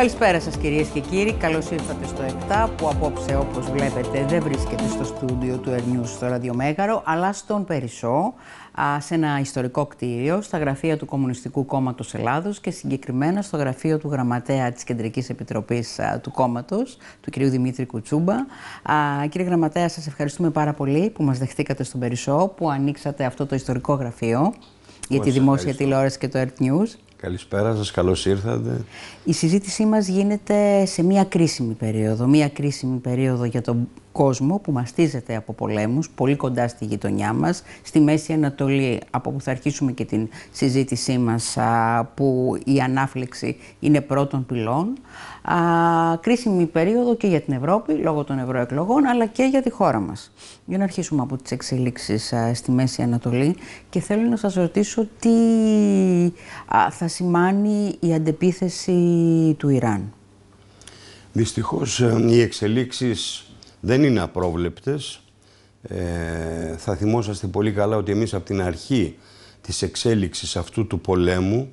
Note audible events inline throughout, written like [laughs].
Καλησπέρα σας κυρίες και κύριοι, καλώς ήρθατε στο 7 που απόψε όπως βλέπετε δεν βρίσκεται στο στούντιο του Ερνιούς στο Ραδιομέγαρο αλλά στον Περισσό σε ένα ιστορικό κτίριο στα γραφεία του Κομμουνιστικού Κόμματος Ελλάδος και συγκεκριμένα στο γραφείο του γραμματέα της Κεντρικής Επιτροπής του Κόμματος, του κυρίου Δημήτρη Κουτσούμπα. Κύριε Γραμματέα, σας ευχαριστούμε πάρα πολύ που μας δεχτήκατε στον Περισσό, που ανοίξατε αυτό το ιστορικό γραφείο για τη δημόσια τηλεόραση και το Earth News. Καλησπέρα σας, καλώς ήρθατε. Η συζήτησή μας γίνεται σε μια κρίσιμη περίοδο. Μια κρίσιμη περίοδο για τον κόσμο που μαστίζεται από πολέμους, πολύ κοντά στη γειτονιά μας, στη Μέση Ανατολή, από που θα αρχίσουμε και την συζήτησή μας, που η ανάφλεξη είναι πρώτων πυλών α, κρίσιμη περίοδο και για την Ευρώπη, λόγω των ευρωεκλογών, αλλά και για τη χώρα μας. Για να αρχίσουμε από τις εξελίξεις στη Μέση Ανατολή και θέλω να σας ρωτήσω τι θα σημάνει η αντεπίθεση του Ιράν. Δυστυχώς ε, οι εξελίξεις δεν είναι απρόβλεπτες. Ε, θα θυμόσαστε πολύ καλά ότι εμείς από την αρχή της εξέλιξης αυτού του πολέμου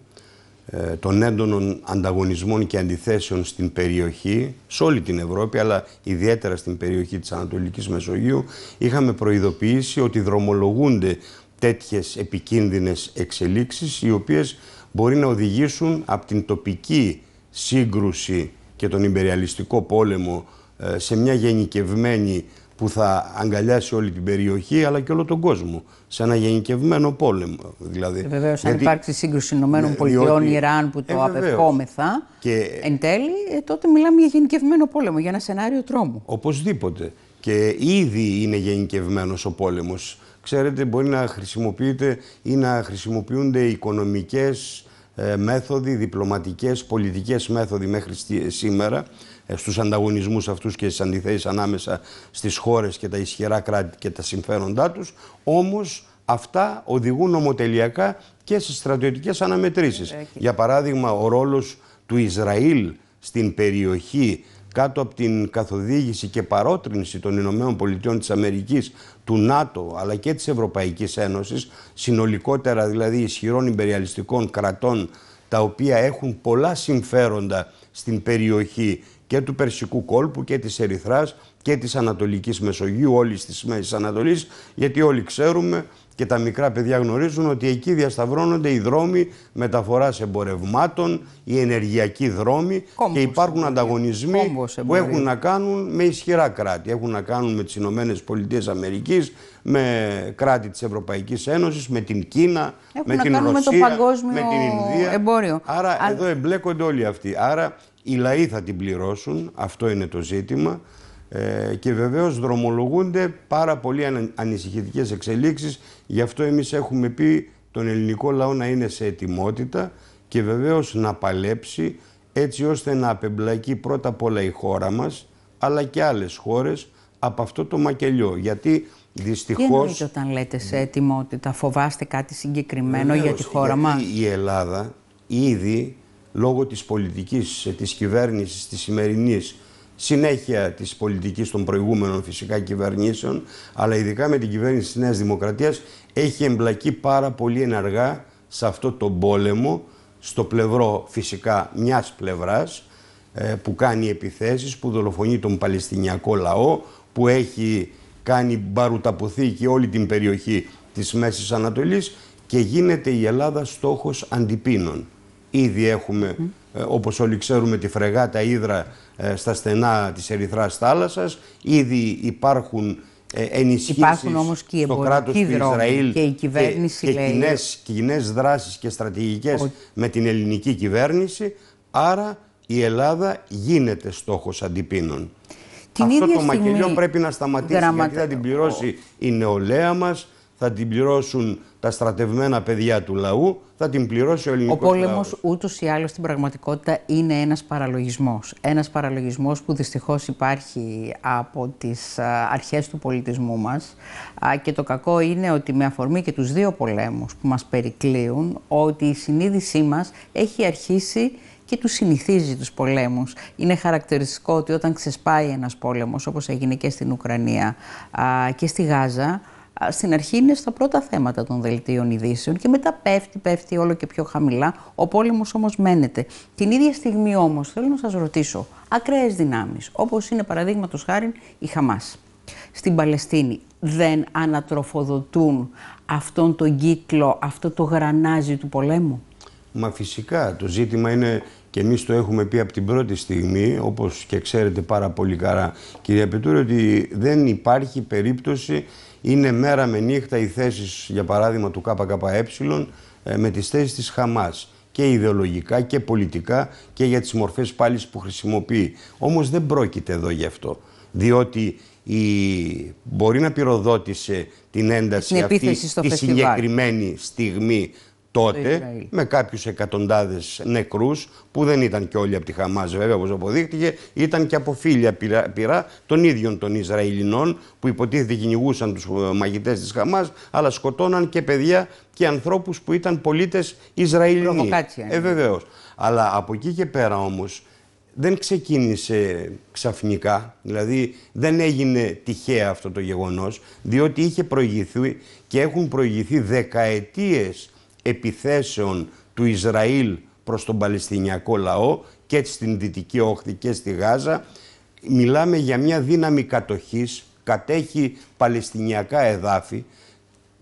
ε, των έντονων ανταγωνισμών και αντιθέσεων στην περιοχή, σε όλη την Ευρώπη, αλλά ιδιαίτερα στην περιοχή της Ανατολικής Μεσογείου, είχαμε προειδοποιήσει ότι δρομολογούνται τέτοιες επικίνδυνες εξελίξεις, οι οποίες μπορεί να οδηγήσουν από την τοπική σύγκρουση και τον υπεριαλιστικό πόλεμο ε, σε μια γενικευμένη που θα αγκαλιάσει όλη την περιοχή αλλά και όλο τον κόσμο. Σε ένα γενικευμένο πόλεμο. Δηλαδή. Ε, Βεβαίως, αν υπάρξει σύγκρουση Ηνωμένων ναι, Πολιτειών, ε, Ιράν που το ε, απευχόμεθα, και... εν τέλει, ε, τότε μιλάμε για γενικευμένο πόλεμο, για ένα σενάριο τρόμου. Οπωσδήποτε. Και ήδη είναι γενικευμένος ο πόλεμος. Ξέρετε, μπορεί να χρησιμοποιείται ή να χρησιμοποιούνται οικονομικές μέθοδοι, διπλωματικές πολιτικές μέθοδοι μέχρι σήμερα ε, Στους ανταγωνισμούς αυτούς και στις αντιθέσεις ανάμεσα στις χώρες και τα ισχυρά κράτη και τα συμφέροντά τους, όμως αυτά οδηγούν ομοτελειακά και στι στρατιωτικές αναμετρήσεις. Για παράδειγμα, ο ρόλος του Ισραήλ στην περιοχή κάτω από την καθοδήγηση και παρότρινση των Ηνωμένων Πολιτειών της Αμερικής, του ΝΑΤΟ αλλά και της Ευρωπαϊκής Ένωσης, συνολικότερα δηλαδή ισχυρών υπεριαλιστικών κρατών τα οποία έχουν πολλά συμφέροντα στην περιοχή και του Περσικού κόλπου και της Ερυθράς και της Ανατολικής Μεσογείου, όλης της Μέσης Ανατολής, γιατί όλοι ξέρουμε και τα μικρά παιδιά γνωρίζουν ότι εκεί διασταυρώνονται οι δρόμοι μεταφοράς εμπορευμάτων, οι ενεργειακοί δρόμοι και υπάρχουν ανταγωνισμοί που έχουν να κάνουν με ισχυρά κράτη. Έχουν να κάνουν με τις Ηνωμένες Πολιτείες Αμερικής, με κράτη της Ευρωπαϊκής Ένωσης, με την Κίνα, έχουν με την Ρωσία, με, το παγκόσμιο με την Ινδία. Εμπόριο. Άρα εδώ εμπλέκονται όλοι αυτοί. Άρα οι λαοί θα την πληρώσουν, αυτό είναι το ζήτημα. Ε, και βεβαίως δρομολογούνται πάρα πολλοί ανησυχητικές εξελίξεις. Γι' αυτό εμείς έχουμε πει τον ελληνικό λαό να είναι σε ετοιμότητα και βεβαίως να παλέψει έτσι ώστε να απεμπλακεί πρώτα απ' όλα η χώρα μας, αλλά και άλλες χώρες από αυτό το μακελιό. Γιατί δυστυχώς... Τι όταν λέτε σε ετοιμότητα, φοβάστε κάτι συγκεκριμένο για τη χώρα μας. η Ελλάδα ήδη λόγω της πολιτικής ε, της κυβέρνησης της σημερινής συνέχεια της πολιτικής των προηγούμενων φυσικά κυβερνήσεων αλλά ειδικά με την κυβέρνηση της Νέας Δημοκρατίας έχει εμπλακεί πάρα πολύ ενεργά σε αυτό το πόλεμο στο πλευρό φυσικά μιας πλευράς ε, που κάνει επιθέσεις, που δολοφονεί τον Παλαιστινιακό λαό, που έχει κάνει μπαρουταποθήκη όλη την περιοχή της Μέσης Ανατολής και γίνεται η Ελλάδα στόχος αντιπίνων. Ήδη έχουμε, ε, όπως όλοι ξέρουμε, τη φρεγάτα Ήδρα ε, στα στενά της Ερυθράς θάλασσας. Ήδη υπάρχουν ε, ενισχύσεις Υπάρχουν όμως και στο κράτος του Ισραήλ και, η κυβέρνηση και, και κοινές, κοινές δράσεις και στρατηγικές με την ελληνική κυβέρνηση. Άρα η Ελλάδα γίνεται στόχος αντιπίνων. Αυτό το μακελιό πρέπει να σταματήσει γιατί θα την πληρώσει η νεολαία μας, θα την πληρώσουν τα στρατευμένα παιδιά του λαού, θα την πληρώσει ο ελληνικός λαό. Ο πόλεμος ούτως ή άλλως στην πραγματικότητα είναι ένας παραλογισμός. Ένας παραλογισμός που δυστυχώς υπάρχει από τις αρχές του πολιτισμού μας. Και το κακό είναι ότι με αφορμή και τους δύο πολέμους που μας περικλείουν, ότι η συνείδησή μας έχει αρχίσει και τους συνηθίζει τους πολέμους. Είναι χαρακτηριστικό ότι όταν ξεσπάει ένας πόλεμος, όπως έγινε και στην Ουκρανία και στη Γάζα, στην αρχή είναι στα πρώτα θέματα των δελτίων ειδήσεων και μετά πέφτει, πέφτει όλο και πιο χαμηλά. Ο πόλεμος όμως μένεται. Την ίδια στιγμή όμως, θέλω να σας ρωτήσω, ακραίες δυνάμεις, όπως είναι παραδείγματος χάρη η χαμάς. στην Παλαιστίνη, δεν ανατροφοδοτούν αυτόν τον κύκλο, αυτό το γρανάζι του πολέμου. Μα φυσικά, το ζήτημα είναι και εμείς το έχουμε πει από την πρώτη στιγμή, όπως και ξέρετε πάρα πολύ καλά κυρία Πετούρη, ότι δεν υπάρχει περίπτωση είναι μέρα με νύχτα οι θέσεις, για παράδειγμα, του ΚΚΕ ε, με τις θέσεις της Χαμάς και ιδεολογικά και πολιτικά και για τις μορφές πάλης που χρησιμοποιεί. Όμως δεν πρόκειται εδώ γι' αυτό, διότι η... μπορεί να πυροδότησε την ένταση αυτή τη συγκεκριμένη στιγμή τότε με κάποιους εκατοντάδες νεκρούς που δεν ήταν και όλοι από τη Χαμάς βέβαια όπως αποδείχτηκε ήταν και από φίλια πειρά, πειρά των ίδιων των Ισραηλινών που υποτίθεται κυνηγούσαν τους ε, μαγητές της Χαμάς αλλά σκοτώναν και παιδιά και ανθρώπους που ήταν πολίτες Ισραηλινοί. Ναι. Ε, βεβαίως. Αλλά από εκεί και πέρα όμως δεν ξεκίνησε ξαφνικά, δηλαδή δεν έγινε τυχαία αυτό το γεγονός, διότι είχε προηγηθεί και έχουν προηγηθεί δεκαετίες επιθέσεων του Ισραήλ προς τον Παλαιστινιακό λαό και στην Δυτική Όχθη και στη Γάζα. Μιλάμε για μια δύναμη κατοχής, κατέχει Παλαιστινιακά εδάφη.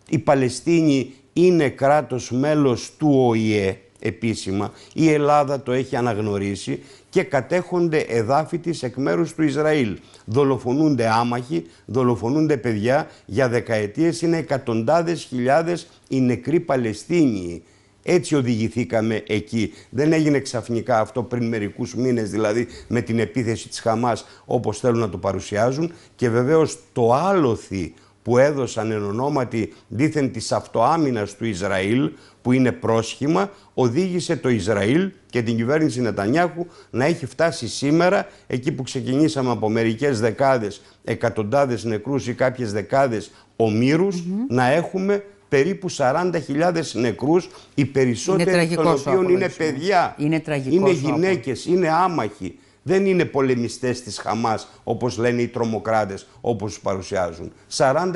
Η Παλαιστίνη είναι κράτος μέλος του ΟΗΕ, επίσημα. Η Ελλάδα το έχει αναγνωρίσει και κατέχονται εδάφη της εκ μέρους του Ισραήλ. Δολοφονούνται άμαχοι, δολοφονούνται παιδιά. Για δεκαετίες είναι εκατοντάδες χιλιάδες οι νεκροί Παλαιστίνιοι. Έτσι οδηγηθήκαμε εκεί. Δεν έγινε ξαφνικά αυτό πριν μερικούς μήνες, δηλαδή με την επίθεση της Χαμάς όπως θέλουν να το παρουσιάζουν. Και βεβαίως το άλοθη που έδωσαν εν ονόματι δίθεν της αυτοάμυνας του Ισραήλ, που είναι πρόσχημα, οδήγησε το Ισραήλ και την κυβέρνηση Νετανιάχου να έχει φτάσει σήμερα, εκεί που ξεκινήσαμε από μερικές δεκάδες, εκατοντάδες νεκρούς ή κάποιες δεκάδες ομήρους, να έχουμε περίπου 40.000 νεκρούς, οι περισσότεροι των οποίων είναι παιδιά, είναι, είναι γυναίκες, είναι άμαχοι δεν είναι πολεμιστές της Χαμάς, όπως λένε οι τρομοκράτες, όπως τους παρουσιάζουν. 40.000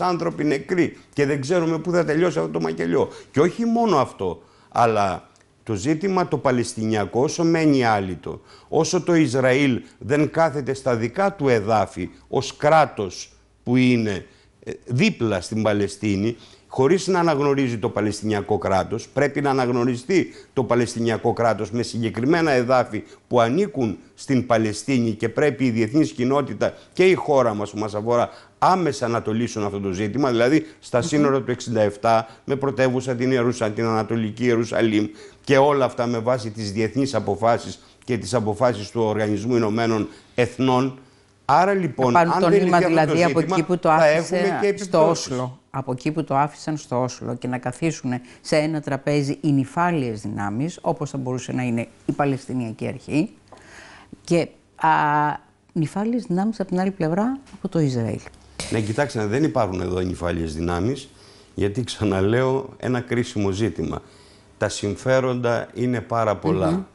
άνθρωποι νεκροί και δεν ξέρουμε πού θα τελειώσει αυτό το μακελιό. Και όχι μόνο αυτό, αλλά το ζήτημα το Παλαιστινιακό όσο μένει άλυτο, όσο το Ισραήλ δεν κάθεται στα δικά του εδάφη ως κράτος που είναι ε, δίπλα στην Παλαιστίνη, χωρίς να αναγνωρίζει το Παλαιστινιακό κράτος, πρέπει να αναγνωριστεί το Παλαιστινιακό κράτος με συγκεκριμένα εδάφη που ανήκουν στην Παλαιστίνη και πρέπει η διεθνής κοινότητα και η χώρα μας που μας αφορά άμεσα να το λύσουν αυτό το ζήτημα, δηλαδή στα σύνορα του 67 με πρωτεύουσα την Ιερούσα, την Ανατολική Ιερουσαλήμ και όλα αυτά με βάση τις διεθνείς αποφάσεις και τις αποφάσεις του Οργανισμού Ηνωμένων Εθνών. Άρα λοιπόν, αν δεν λυθεί αυτό το δηλαδή ζήτημα, από εκεί που το θα έχουμε και στο Όσλο από εκεί που το άφησαν στο Όσλο και να καθίσουν σε ένα τραπέζι οι νυφάλιες δυνάμεις, όπως θα μπορούσε να είναι η Παλαιστινιακή Αρχή, και α, νυφάλιες δυνάμεις από την άλλη πλευρά από το Ισραήλ. Ναι, κοιτάξτε, δεν υπάρχουν εδώ νυφάλιες δυνάμεις, γιατί ξαναλέω ένα κρίσιμο ζήτημα. Τα συμφέροντα είναι πάρα πολλά.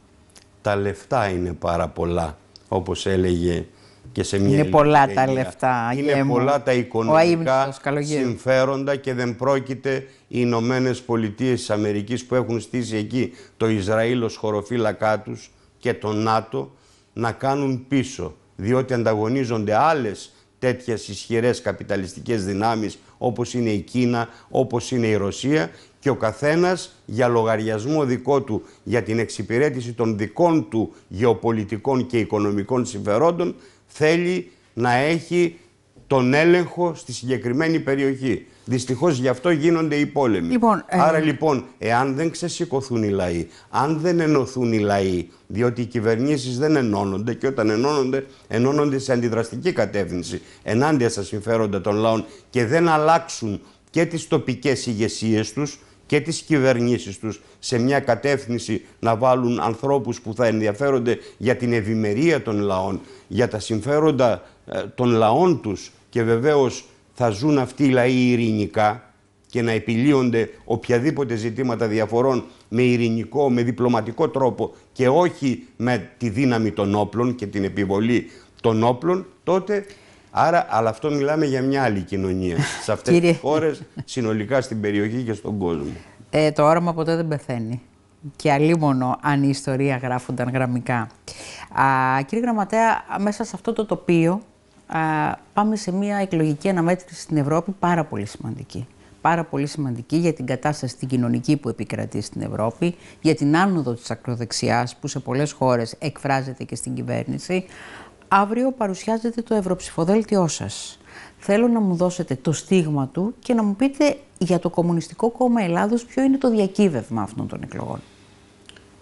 Τα λεφτά είναι πάρα πολλά, όπως έλεγε και σε μια Είναι πολλά τα λεφτά. Είναι πολλά τα οικονομικά συμφέροντα και δεν πρόκειται οι Ηνωμένες Πολιτείες της Αμερικής που έχουν στήσει εκεί το Ισραήλ ως χωροφύλακά τους και το ΝΑΤΟ να κάνουν πίσω. Διότι ανταγωνίζονται άλλες τέτοιες ισχυρές καπιταλιστικές δυνάμεις όπως είναι η Κίνα, όπως είναι η Ρωσία και ο καθένας για λογαριασμό δικό του για την εξυπηρέτηση των δικών του γεωπολιτικών και οικονομικών συμφερόντων θέλει να έχει τον έλεγχο στη συγκεκριμένη περιοχή. Δυστυχώς γι' αυτό γίνονται οι πόλεμοι. Λοιπόν, ε, Άρα λοιπόν, εάν δεν ξεσηκωθούν οι λαοί, αν δεν ενωθούν οι λαοί, διότι οι κυβερνήσεις δεν ενώνονται και όταν ενώνονται, ενώνονται σε αντιδραστική κατεύθυνση ενάντια στα συμφέροντα των λαών και δεν αλλάξουν και τις τοπικές ηγεσίες τους και τις κυβερνήσεις τους σε μια κατεύθυνση να βάλουν ανθρώπους που θα ενδιαφέρονται για την ευημερία των λαών για τα συμφέροντα ε, των λαών τους και βεβαίως θα ζουν αυτοί οι λαοί ειρηνικά και να επιλύονται οποιαδήποτε ζητήματα διαφορών με ειρηνικό, με διπλωματικό τρόπο και όχι με τη δύναμη των όπλων και την επιβολή των όπλων, τότε Άρα, αλλά αυτό μιλάμε για μια άλλη κοινωνία. Σε αυτές τις χώρες, συνολικά στην περιοχή και στον κόσμο. Ε, το όραμα ποτέ δεν πεθαίνει και αλίμονο αν η ιστορία γράφονταν γραμμικά. Α, κύριε Γραμματέα, μέσα σε αυτό το τοπίο α, πάμε σε μια εκλογική αναμέτρηση στην Ευρώπη πάρα πολύ σημαντική. Πάρα πολύ σημαντική για την κατάσταση την κοινωνική που επικρατεί στην Ευρώπη, για την άνοδο της ακροδεξιάς που σε πολλές χώρες εκφράζεται και στην κυβέρνηση. Αύριο παρουσιάζεται το ευρωψηφοδέλτιό σας. Θέλω να μου δώσετε το στίγμα του και να μου πείτε για το Κομμουνιστικό Κόμμα Ελλάδος ποιο είναι το διακύβευμα αυτών των εκλογών.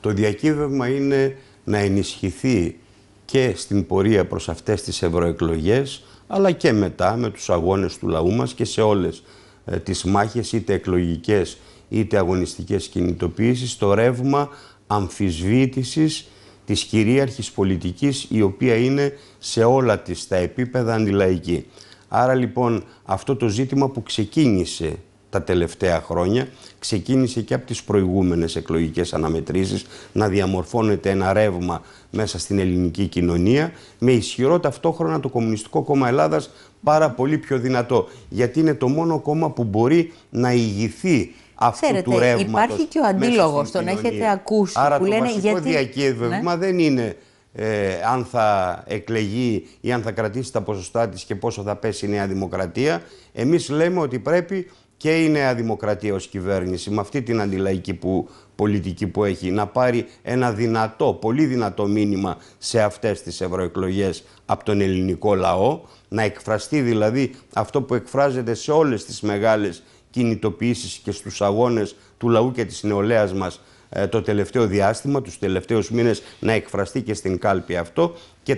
Το διακύβευμα είναι να ενισχυθεί και στην πορεία προς αυτές τις ευρωεκλογές, αλλά και μετά με τους αγώνες του λαού μας και σε όλες ε, τις μάχες είτε εκλογικές είτε αγωνιστικές κινητοποιήσεις το ρεύμα αμφισβήτησης της κυρίαρχης πολιτικής η οποία είναι σε όλα της τα επίπεδα αντιλαϊκή. Άρα λοιπόν αυτό το ζήτημα που ξεκίνησε τα τελευταία χρόνια, ξεκίνησε και από τις προηγούμενες εκλογικές αναμετρήσεις να διαμορφώνεται ένα ρεύμα μέσα στην ελληνική κοινωνία με ισχυρό ταυτόχρονα το Κομμουνιστικό Κόμμα Ελλάδας πάρα πολύ πιο δυνατό. Γιατί είναι το μόνο κόμμα που μπορεί να ηγηθεί αυτού Ξέρετε, του ρεύματος υπάρχει και ο αντίλογος, τον έχετε ακούσει Άρα που το βασικό γιατί... διακύβευμα ναι. δεν είναι ε, αν θα εκλεγεί ή αν θα κρατήσει τα ποσοστά της και πόσο θα πέσει η Νέα Δημοκρατία. Εμείς λέμε ότι πρέπει και η Νέα Δημοκρατία ως κυβέρνηση με αυτή την αντιλαϊκή που, πολιτική που έχει να πάρει ένα δυνατό, πολύ δυνατό μήνυμα σε αυτές τις ευρωεκλογές από τον ελληνικό λαό, να εκφραστεί δηλαδή αυτό που εκφράζεται σε όλες τις μεγάλες κινητοποιήσεις και στους αγώνες του λαού και της νεολαίας μας ε, το τελευταίο διάστημα, τους τελευταίους μήνες να εκφραστεί και στην κάλπη αυτό και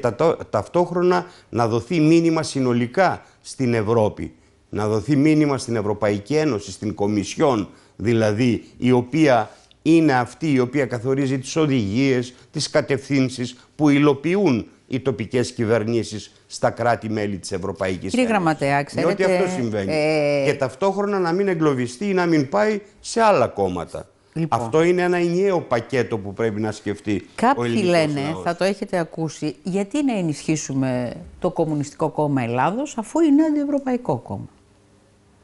ταυτόχρονα να δοθεί μήνυμα συνολικά στην Ευρώπη να δοθεί μήνυμα στην Ευρωπαϊκή Ένωση, στην Κομισιόν δηλαδή, η οποία είναι αυτή η οποία καθορίζει τις οδηγίες, τις κατευθύνσεις που υλοποιούν οι τοπικές κυβερνήσεις στα κράτη-μέλη της Ευρωπαϊκής Ένωσης. Γραμματέα, ξέρετε... Διότι αυτό συμβαίνει. Ε, Και ταυτόχρονα να μην εγκλωβιστεί ή να μην πάει σε άλλα κόμματα. Λοιπόν. Αυτό είναι ένα ενιαίο πακέτο που πρέπει να σκεφτεί Κάποιοι ο λένε, ναός. θα το έχετε ακούσει, γιατί να ενισχύσουμε το Κομμουνιστικό Κόμμα Ελλάδος αφού είναι αντιευρωπαϊκό κόμμα.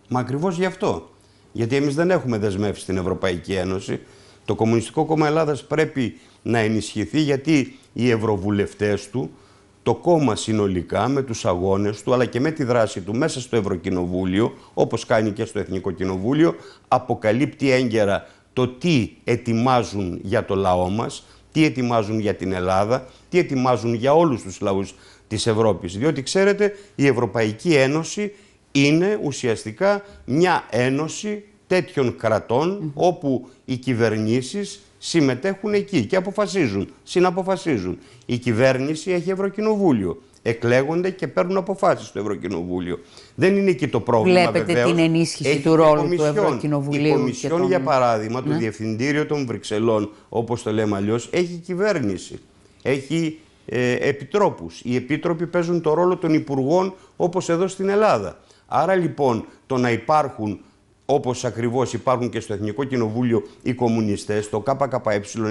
Μα ακριβώς γι' αυτό. Γιατί εμείς δεν έχουμε δεσμεύσει στην Ευρωπαϊκή Ένωση. Το Κομμουνιστικό Κόμμα Ελλάδας πρέπει να ενισχυθεί γιατί οι ευρωβουλευτές του, το κόμμα συνολικά με τους αγώνες του αλλά και με τη δράση του μέσα στο Ευρωκοινοβούλιο όπως κάνει και στο Εθνικό Κοινοβούλιο αποκαλύπτει έγκαιρα το τι ετοιμάζουν για το λαό μας, τι ετοιμάζουν για την Ελλάδα, τι ετοιμάζουν για όλους τους λαούς της Ευρώπης. Διότι ξέρετε η Ευρωπαϊκή Ένωση είναι ουσιαστικά μια ένωση τέτοιων κρατών όπου οι κυβερνήσεις συμμετέχουν εκεί και αποφασίζουν, συναποφασίζουν. Η κυβέρνηση έχει Ευρωκοινοβούλιο. Εκλέγονται και παίρνουν αποφάσεις στο Ευρωκοινοβούλιο. Δεν είναι εκεί το πρόβλημα Βλέπετε βεβαίως. την ενίσχυση του ρόλου του Ευρωκοινοβουλίου. Η Κομισιόν, για παράδειγμα, ναι. το Διευθυντήριο των Βρυξελών, όπως το λέμε αλλιώς, έχει κυβέρνηση. Έχει ε, επιτρόπους. Οι επίτροποι παίζουν το ρόλο των υπουργών όπως εδώ στην Ελλάδα. Άρα λοιπόν το να υπάρχουν όπως ακριβώς υπάρχουν και στο Εθνικό Κοινοβούλιο οι κομμουνιστές, το ΚΚΕ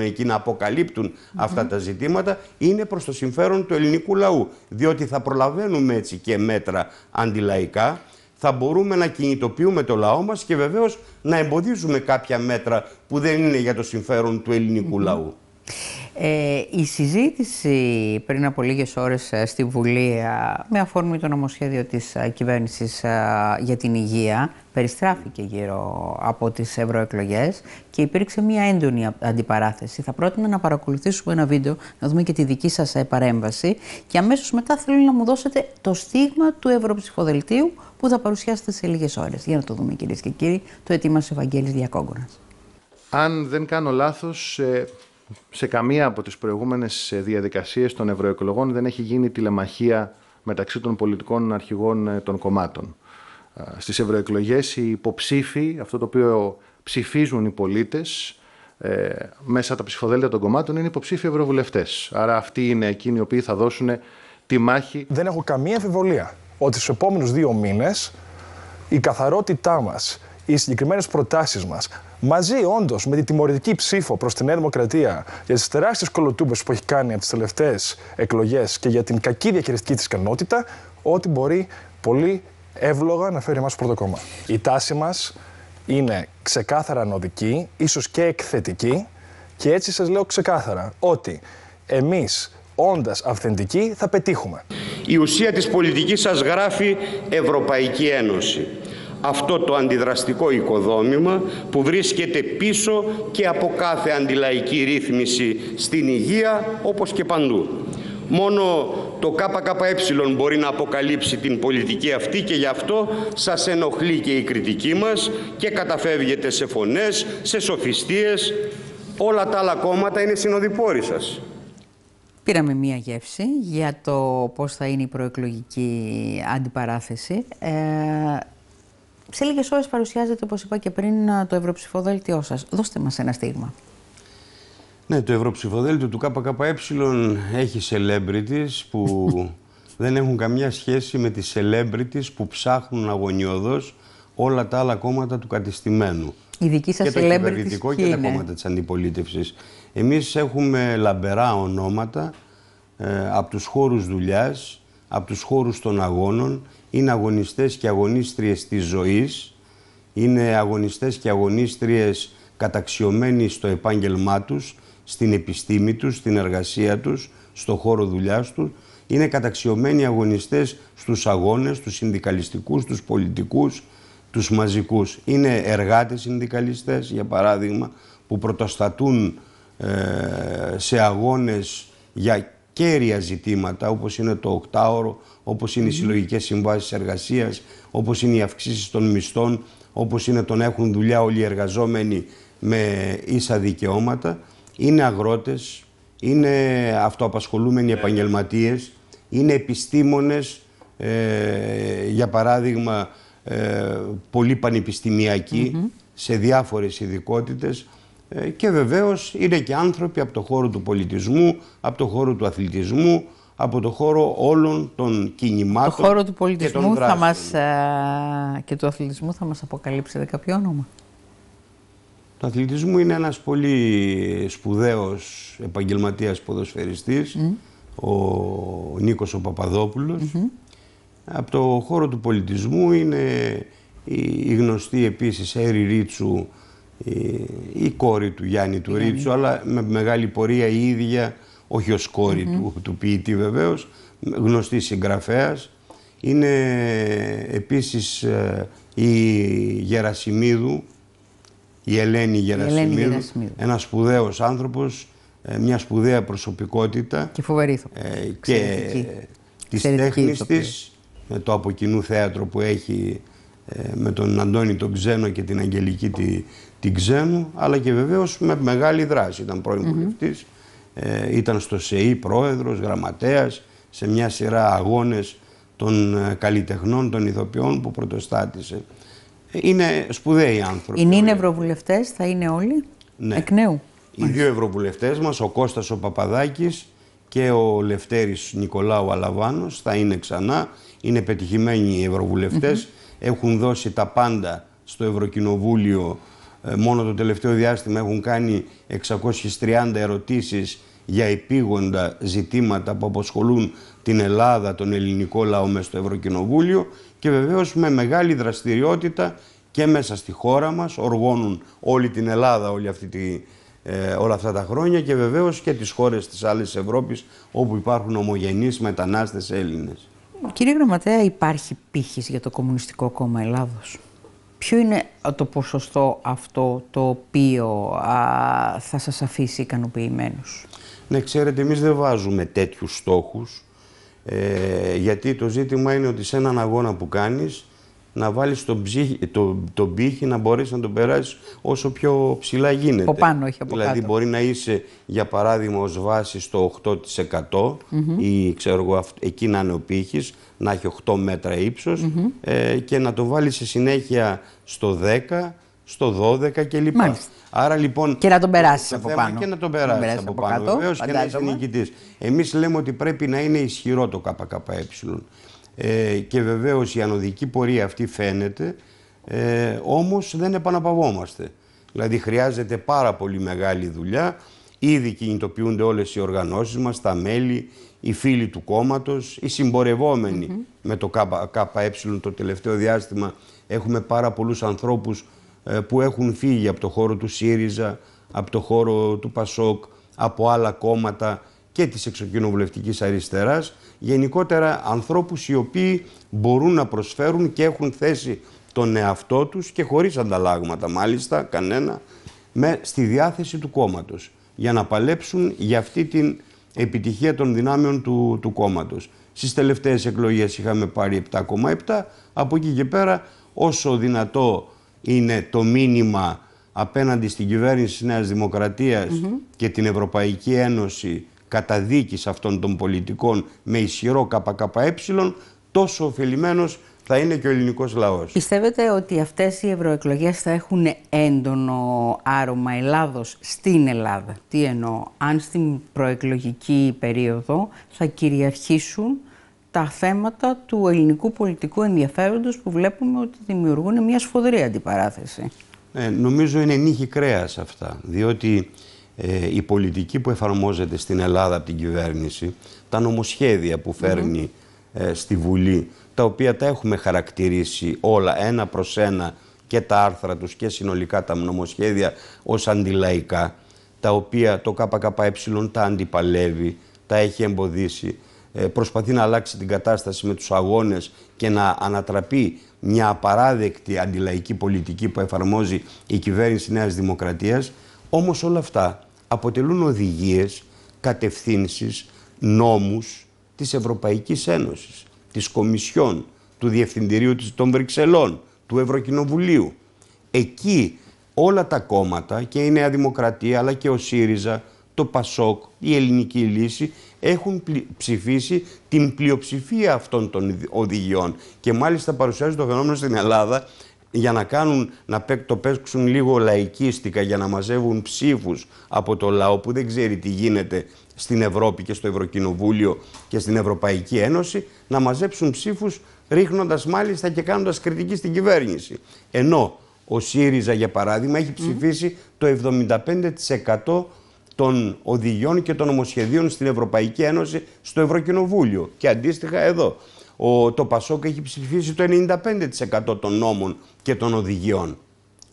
εκεί να αποκαλύπτουν αυτά τα ζητήματα, είναι προς το συμφέρον του ελληνικού λαού. Διότι θα προλαβαίνουμε έτσι και μέτρα αντιλαϊκά, θα μπορούμε να κινητοποιούμε το λαό μας και βεβαίως να εμποδίζουμε κάποια μέτρα που δεν είναι για το συμφέρον του ελληνικού λαού. Ε, η συζήτηση πριν από λίγες ώρες ε, στη Βουλή με αφορμή το νομοσχέδιο της ε, κυβέρνησης ε, για την υγεία περιστράφηκε γύρω από τις ευρωεκλογές και υπήρξε μια έντονη αντιπαράθεση. Θα πρότεινα να παρακολουθήσουμε ένα βίντεο, να δούμε και τη δική σας παρέμβαση και αμέσως μετά θέλω να μου δώσετε το στίγμα του Ευρωψηφοδελτίου που θα παρουσιάσετε σε λίγες ώρες. Για να το δούμε κυρίες και κύριοι, το ετοίμασε ο Ευαγγέλης Αν δεν κάνω λάθος, σε καμία από τις προηγούμενες ε, διαδικασίες των ευρωεκλογών δεν έχει γίνει τηλεμαχία μεταξύ των πολιτικών αρχηγών ε, των κομμάτων. Στις ευρωεκλογές οι υποψήφοι, αυτό το οποίο ψηφίζουν οι πολίτες ε, μέσα τα ψηφοδέλτια των κομμάτων είναι υποψήφοι ευρωβουλευτές. Άρα αυτοί είναι εκείνοι οι οποίοι θα δώσουν τη μάχη. Δεν έχω καμία αμφιβολία ότι στους επόμενους δύο μήνες η καθαρότητά μας, οι συγκεκριμένες προτάσεις μας, μαζί όντως με τη τιμωρητική ψήφο προς την Νέα Δημοκρατία για τις τεράστιες κολοτούμπες που έχει κάνει από τις τελευταίες εκλογές και για την κακή διαχειριστική της ικανότητα, ό,τι μπορεί πολύ εύλογα να φέρει εμάς πρώτο κόμμα. Η τάση μας είναι ξεκάθαρα ανωδική, ίσως και εκθετική. Και έτσι σας λέω ξεκάθαρα ότι εμείς όντας αυθεντικοί θα πετύχουμε. Η ουσία της πολιτικής σας γράφει Ευρωπαϊκή Ένωση αυτό το αντιδραστικό οικοδόμημα που βρίσκεται πίσω και από κάθε αντιλαϊκή ρύθμιση στην υγεία όπως και παντού. Μόνο το ΚΚΕ μπορεί να αποκαλύψει την πολιτική αυτή και γι' αυτό σας ενοχλεί και η κριτική μας και καταφεύγετε σε φωνές, σε σοφιστίες. Όλα τα άλλα κόμματα είναι συνοδοιπόροι σας. Πήραμε μία γεύση για το πώς θα είναι η προεκλογική αντιπαράθεση. Ε, σε λίγες ώρες παρουσιάζεται, όπως είπα και πριν, το ευρωψηφοδέλτιό σας. Δώστε μας ένα στίγμα. Ναι, το ευρωψηφοδέλτιο του ΚΚΕ έχει celebrities που [laughs] δεν έχουν καμιά σχέση με τις celebrities που ψάχνουν αγωνιωδώς όλα τα άλλα κόμματα του κατιστημένου. Η δική σας και το κυβερνητικό και τα κόμματα της αντιπολίτευσης. Εμείς έχουμε λαμπερά ονόματα ε, από τους χώρους δουλειάς, από τους χώρους των αγώνων είναι αγωνιστές και αγωνίστριες της ζωής, είναι αγωνιστές και αγωνίστριες καταξιωμένοι στο επάγγελμά τους, στην επιστήμη τους, στην εργασία τους, στο χώρο δουλειάς τους, είναι καταξιωμένοι αγωνιστές στους αγώνες, στους συνδικαλιστικούς, στους πολιτικούς, τους μαζικούς. Είναι εργάτες συνδικαλιστές, για παράδειγμα, που πρωτοστατούν ε, σε αγώνες για κέρια ζητήματα όπως είναι το οκτάωρο, όπως είναι οι συλλογικές συμβάσεις εργασίας, όπως είναι οι αυξήσεις των μισθών, όπως είναι το να έχουν δουλειά όλοι οι εργαζόμενοι με ίσα δικαιώματα. Είναι αγρότες, είναι αυτοαπασχολούμενοι ναι, ναι. επαγγελματίες, είναι επιστήμονες, ε, για παράδειγμα ε, πολύ πανεπιστημιακοί σε διάφορες ειδικότητες. Ε, και βεβαίως είναι και άνθρωποι από το χώρο του πολιτισμού, από το χώρο του αθλητισμού, από το χώρο όλων των κινημάτων. Το χώρο του πολιτισμού και, θα μας, ε, και του αθλητισμού θα μας αποκαλύψετε κάποιο όνομα. Το αθλητισμού είναι ένας πολύ σπουδαίος επαγγελματίας ποδοσφαιριστής, ο Νίκος ο Παπαδόπουλος. Από το χώρο του πολιτισμού είναι η γνωστή επίσης Έρη Ρίτσου, ε, η κόρη του Γιάννη του Ρίτσου, αλλά με μεγάλη πορεία η ίδια, όχι ως κόρη του, του ποιητή βεβαίως, γνωστή συγγραφέας. Είναι επίσης ε, η Γερασιμίδου, η Ελένη Γερασιμίδου, Ελένη ένας σπουδαίος άνθρωπος, ε, μια σπουδαία προσωπικότητα. Και φοβερή ε, Και της τέχνης της, το από θέατρο που έχει ε, με τον Αντώνη τον Ξένο και την Αγγελική τη, την Ξένου, αλλά και βεβαίως με μεγάλη δράση. Ήταν πρώην mm βουλευτής, ε, ήταν στο ΣΕΗ πρόεδρος, γραμματέας, σε μια σειρά αγώνες των ε, καλλιτεχνών, των ηθοποιών που πρωτοστάτησε. Είναι σπουδαίοι άνθρωποι. Είναι, είναι ευρωβουλευτές, θα είναι όλοι, ναι. εκ νέου. Οι δύο ευρωβουλευτές μας, ο Κώστας ο Παπαδάκης και ο Λευτέρης Νικολάου Αλαβάνος θα είναι ξανά. Είναι πετυχημένοι οι ευρωβουλευτές έχουν δώσει τα πάντα στο Ευρωκοινοβούλιο. Ε, μόνο το τελευταίο διάστημα έχουν κάνει 630 ερωτήσεις για επίγοντα ζητήματα που αποσχολούν την Ελλάδα, τον ελληνικό λαό μέσα στο Ευρωκοινοβούλιο και βεβαίως με μεγάλη δραστηριότητα και μέσα στη χώρα μας, οργώνουν όλη την Ελλάδα όλη αυτή τη, ε, όλα αυτά τα χρόνια και βεβαίως και τις χώρες της άλλης Ευρώπης όπου υπάρχουν ομογενείς μετανάστες Έλληνες. Κύριε Γραμματέα, υπάρχει πύχης για το Κομμουνιστικό Κόμμα Ελλάδος. Ποιο είναι το ποσοστό αυτό το οποίο θα σας αφήσει ικανοποιημένους. Ναι, ξέρετε, εμείς δεν βάζουμε τέτοιους στόχους, ε, γιατί το ζήτημα είναι ότι σε έναν αγώνα που κάνεις, να βάλεις τον, πύχη να μπορείς να τον περάσεις όσο πιο ψηλά γίνεται. Από πάνω, όχι από δηλαδή, κάτω. Δηλαδή μπορεί να είσαι, για παράδειγμα, ως βάση στο 8% ή ξέρω εγώ, εκεί να είναι ο πύχης, να έχει 8 μέτρα ε, και να το βάλεις σε συνέχεια στο 10% στο 12 κλπ. Άρα λοιπόν. Και να τον περάσει από πάνω. Και να τον περάσει από, πάνω. Βεβαίως και να είσαι νικητής. Εμείς λέμε ότι πρέπει να είναι ισχυρό το ΚΚΕ ε, και βεβαίως η ανωδική πορεία αυτή φαίνεται, ε, όμως δεν επαναπαυόμαστε. Δηλαδή χρειάζεται πάρα πολύ μεγάλη δουλειά, ήδη κινητοποιούνται όλες οι οργανώσεις μας, τα μέλη, οι φίλοι του κόμματος, οι συμπορευόμενοι με το ΚΚΕ το τελευταίο διάστημα. Έχουμε πάρα πολλούς ανθρώπους ε, που έχουν φύγει από το χώρο του ΣΥΡΙΖΑ, από το χώρο του ΠΑΣΟΚ, από άλλα κόμματα και της εξοκοινοβουλευτικής αριστεράς γενικότερα ανθρώπους οι οποίοι μπορούν να προσφέρουν και έχουν θέση τον εαυτό τους και χωρίς ανταλλάγματα μάλιστα κανένα με, στη διάθεση του κόμματος για να παλέψουν για αυτή την επιτυχία των δυνάμεων του, του κόμματος. Στις τελευταίες εκλογές είχαμε πάρει 7,7. Από εκεί και πέρα όσο δυνατό είναι το μήνυμα απέναντι στην κυβέρνηση της Νέας Δημοκρατίας και την Ευρωπαϊκή Ένωση καταδίκης αυτών των πολιτικών με ισχυρό ΚΚΕ, τόσο ωφελημένος θα είναι και ο ελληνικός λαός. Πιστεύετε ότι αυτές οι ευρωεκλογές θα έχουν έντονο άρωμα Ελλάδος στην Ελλάδα. Τι εννοώ, αν στην προεκλογική περίοδο θα κυριαρχήσουν τα θέματα του ελληνικού πολιτικού ενδιαφέροντος που βλέπουμε ότι δημιουργούν μια σφοδρή αντιπαράθεση. Ε, νομίζω είναι νύχη κρέας αυτά, διότι ε, η πολιτική που εφαρμόζεται στην Ελλάδα από την κυβέρνηση, τα νομοσχέδια που φέρνει ε, στη Βουλή, τα οποία τα έχουμε χαρακτηρίσει όλα ένα προς ένα και τα άρθρα τους και συνολικά τα νομοσχέδια ως αντιλαϊκά, τα οποία το ΚΚΕ τα αντιπαλεύει, τα έχει εμποδίσει, ε, προσπαθεί να αλλάξει την κατάσταση με τους αγώνες και να ανατραπεί μια απαράδεκτη αντιλαϊκή πολιτική που εφαρμόζει η κυβέρνηση Νέας Δημοκρατίας. Όμως όλα αυτά αποτελούν οδηγίες, κατευθύνσεις, νόμους της Ευρωπαϊκής Ένωσης, της Κομισιόν, του Διευθυντηρίου των Βρυξελών, του Ευρωκοινοβουλίου. Εκεί όλα τα κόμματα και η Νέα Δημοκρατία αλλά και ο ΣΥΡΙΖΑ, το ΠΑΣΟΚ, η Ελληνική Λύση έχουν ψηφίσει την πλειοψηφία αυτών των οδηγιών και μάλιστα παρουσιάζει το φαινόμενο στην Ελλάδα για να, κάνουν, να το παίξουν λίγο λαϊκίστικα, για να μαζεύουν ψήφους από το λαό που δεν ξέρει τι γίνεται στην Ευρώπη και στο Ευρωκοινοβούλιο και στην Ευρωπαϊκή Ένωση, να μαζέψουν ψήφους ρίχνοντας μάλιστα και κάνοντας κριτική στην κυβέρνηση. Ενώ ο ΣΥΡΙΖΑ για παράδειγμα έχει ψηφίσει το 75% των οδηγιών και των νομοσχεδίων στην Ευρωπαϊκή Ένωση στο Ευρωκοινοβούλιο και αντίστοιχα εδώ ο, το Πασόκ έχει ψηφίσει το 95% των νόμων και των οδηγιών.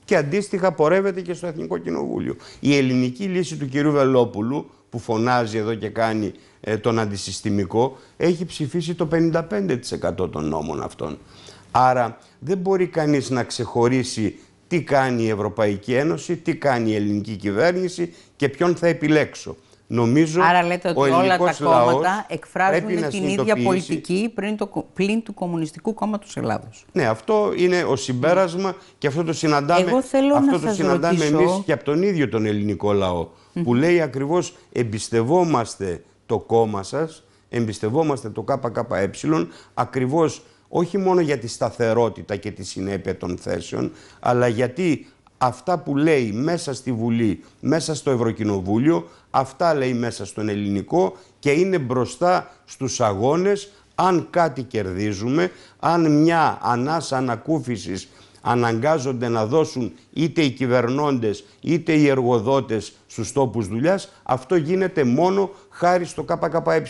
Και αντίστοιχα πορεύεται και στο Εθνικό Κοινοβούλιο. Η ελληνική λύση του κυρίου Βελόπουλου, που φωνάζει εδώ και κάνει ε, τον αντισυστημικό, έχει ψηφίσει το 55% των νόμων αυτών. Άρα δεν μπορεί κανείς να ξεχωρίσει τι κάνει η Ευρωπαϊκή Ένωση, τι κάνει η ελληνική κυβέρνηση και ποιον θα επιλέξω. Νομίζω Άρα λέτε ότι όλα τα κόμματα εκφράζουν την ίδια πολιτική πριν το, πλην του Κομμουνιστικού Κόμματος Ελλάδος. Ναι, αυτό είναι ο συμπέρασμα και αυτό το συναντάμε, Εγώ θέλω αυτό το συναντάμε ρωτήσω... εμείς και από τον ίδιο τον ελληνικό λαό. Που λέει ακριβώς εμπιστευόμαστε το κόμμα σας, εμπιστευόμαστε το ΚΚΕ, ακριβώς όχι μόνο για τη σταθερότητα και τη συνέπεια των θέσεων, αλλά γιατί αυτά που λέει μέσα στη Βουλή, μέσα στο Ευρωκοινοβούλιο, Αυτά λέει μέσα στον ελληνικό και είναι μπροστά στους αγώνες αν κάτι κερδίζουμε, αν μια ανάσα ανακούφισης αναγκάζονται να δώσουν είτε οι κυβερνώντες είτε οι εργοδότες στους τόπους δουλειάς, αυτό γίνεται μόνο χάρη στο ΚΚΕ.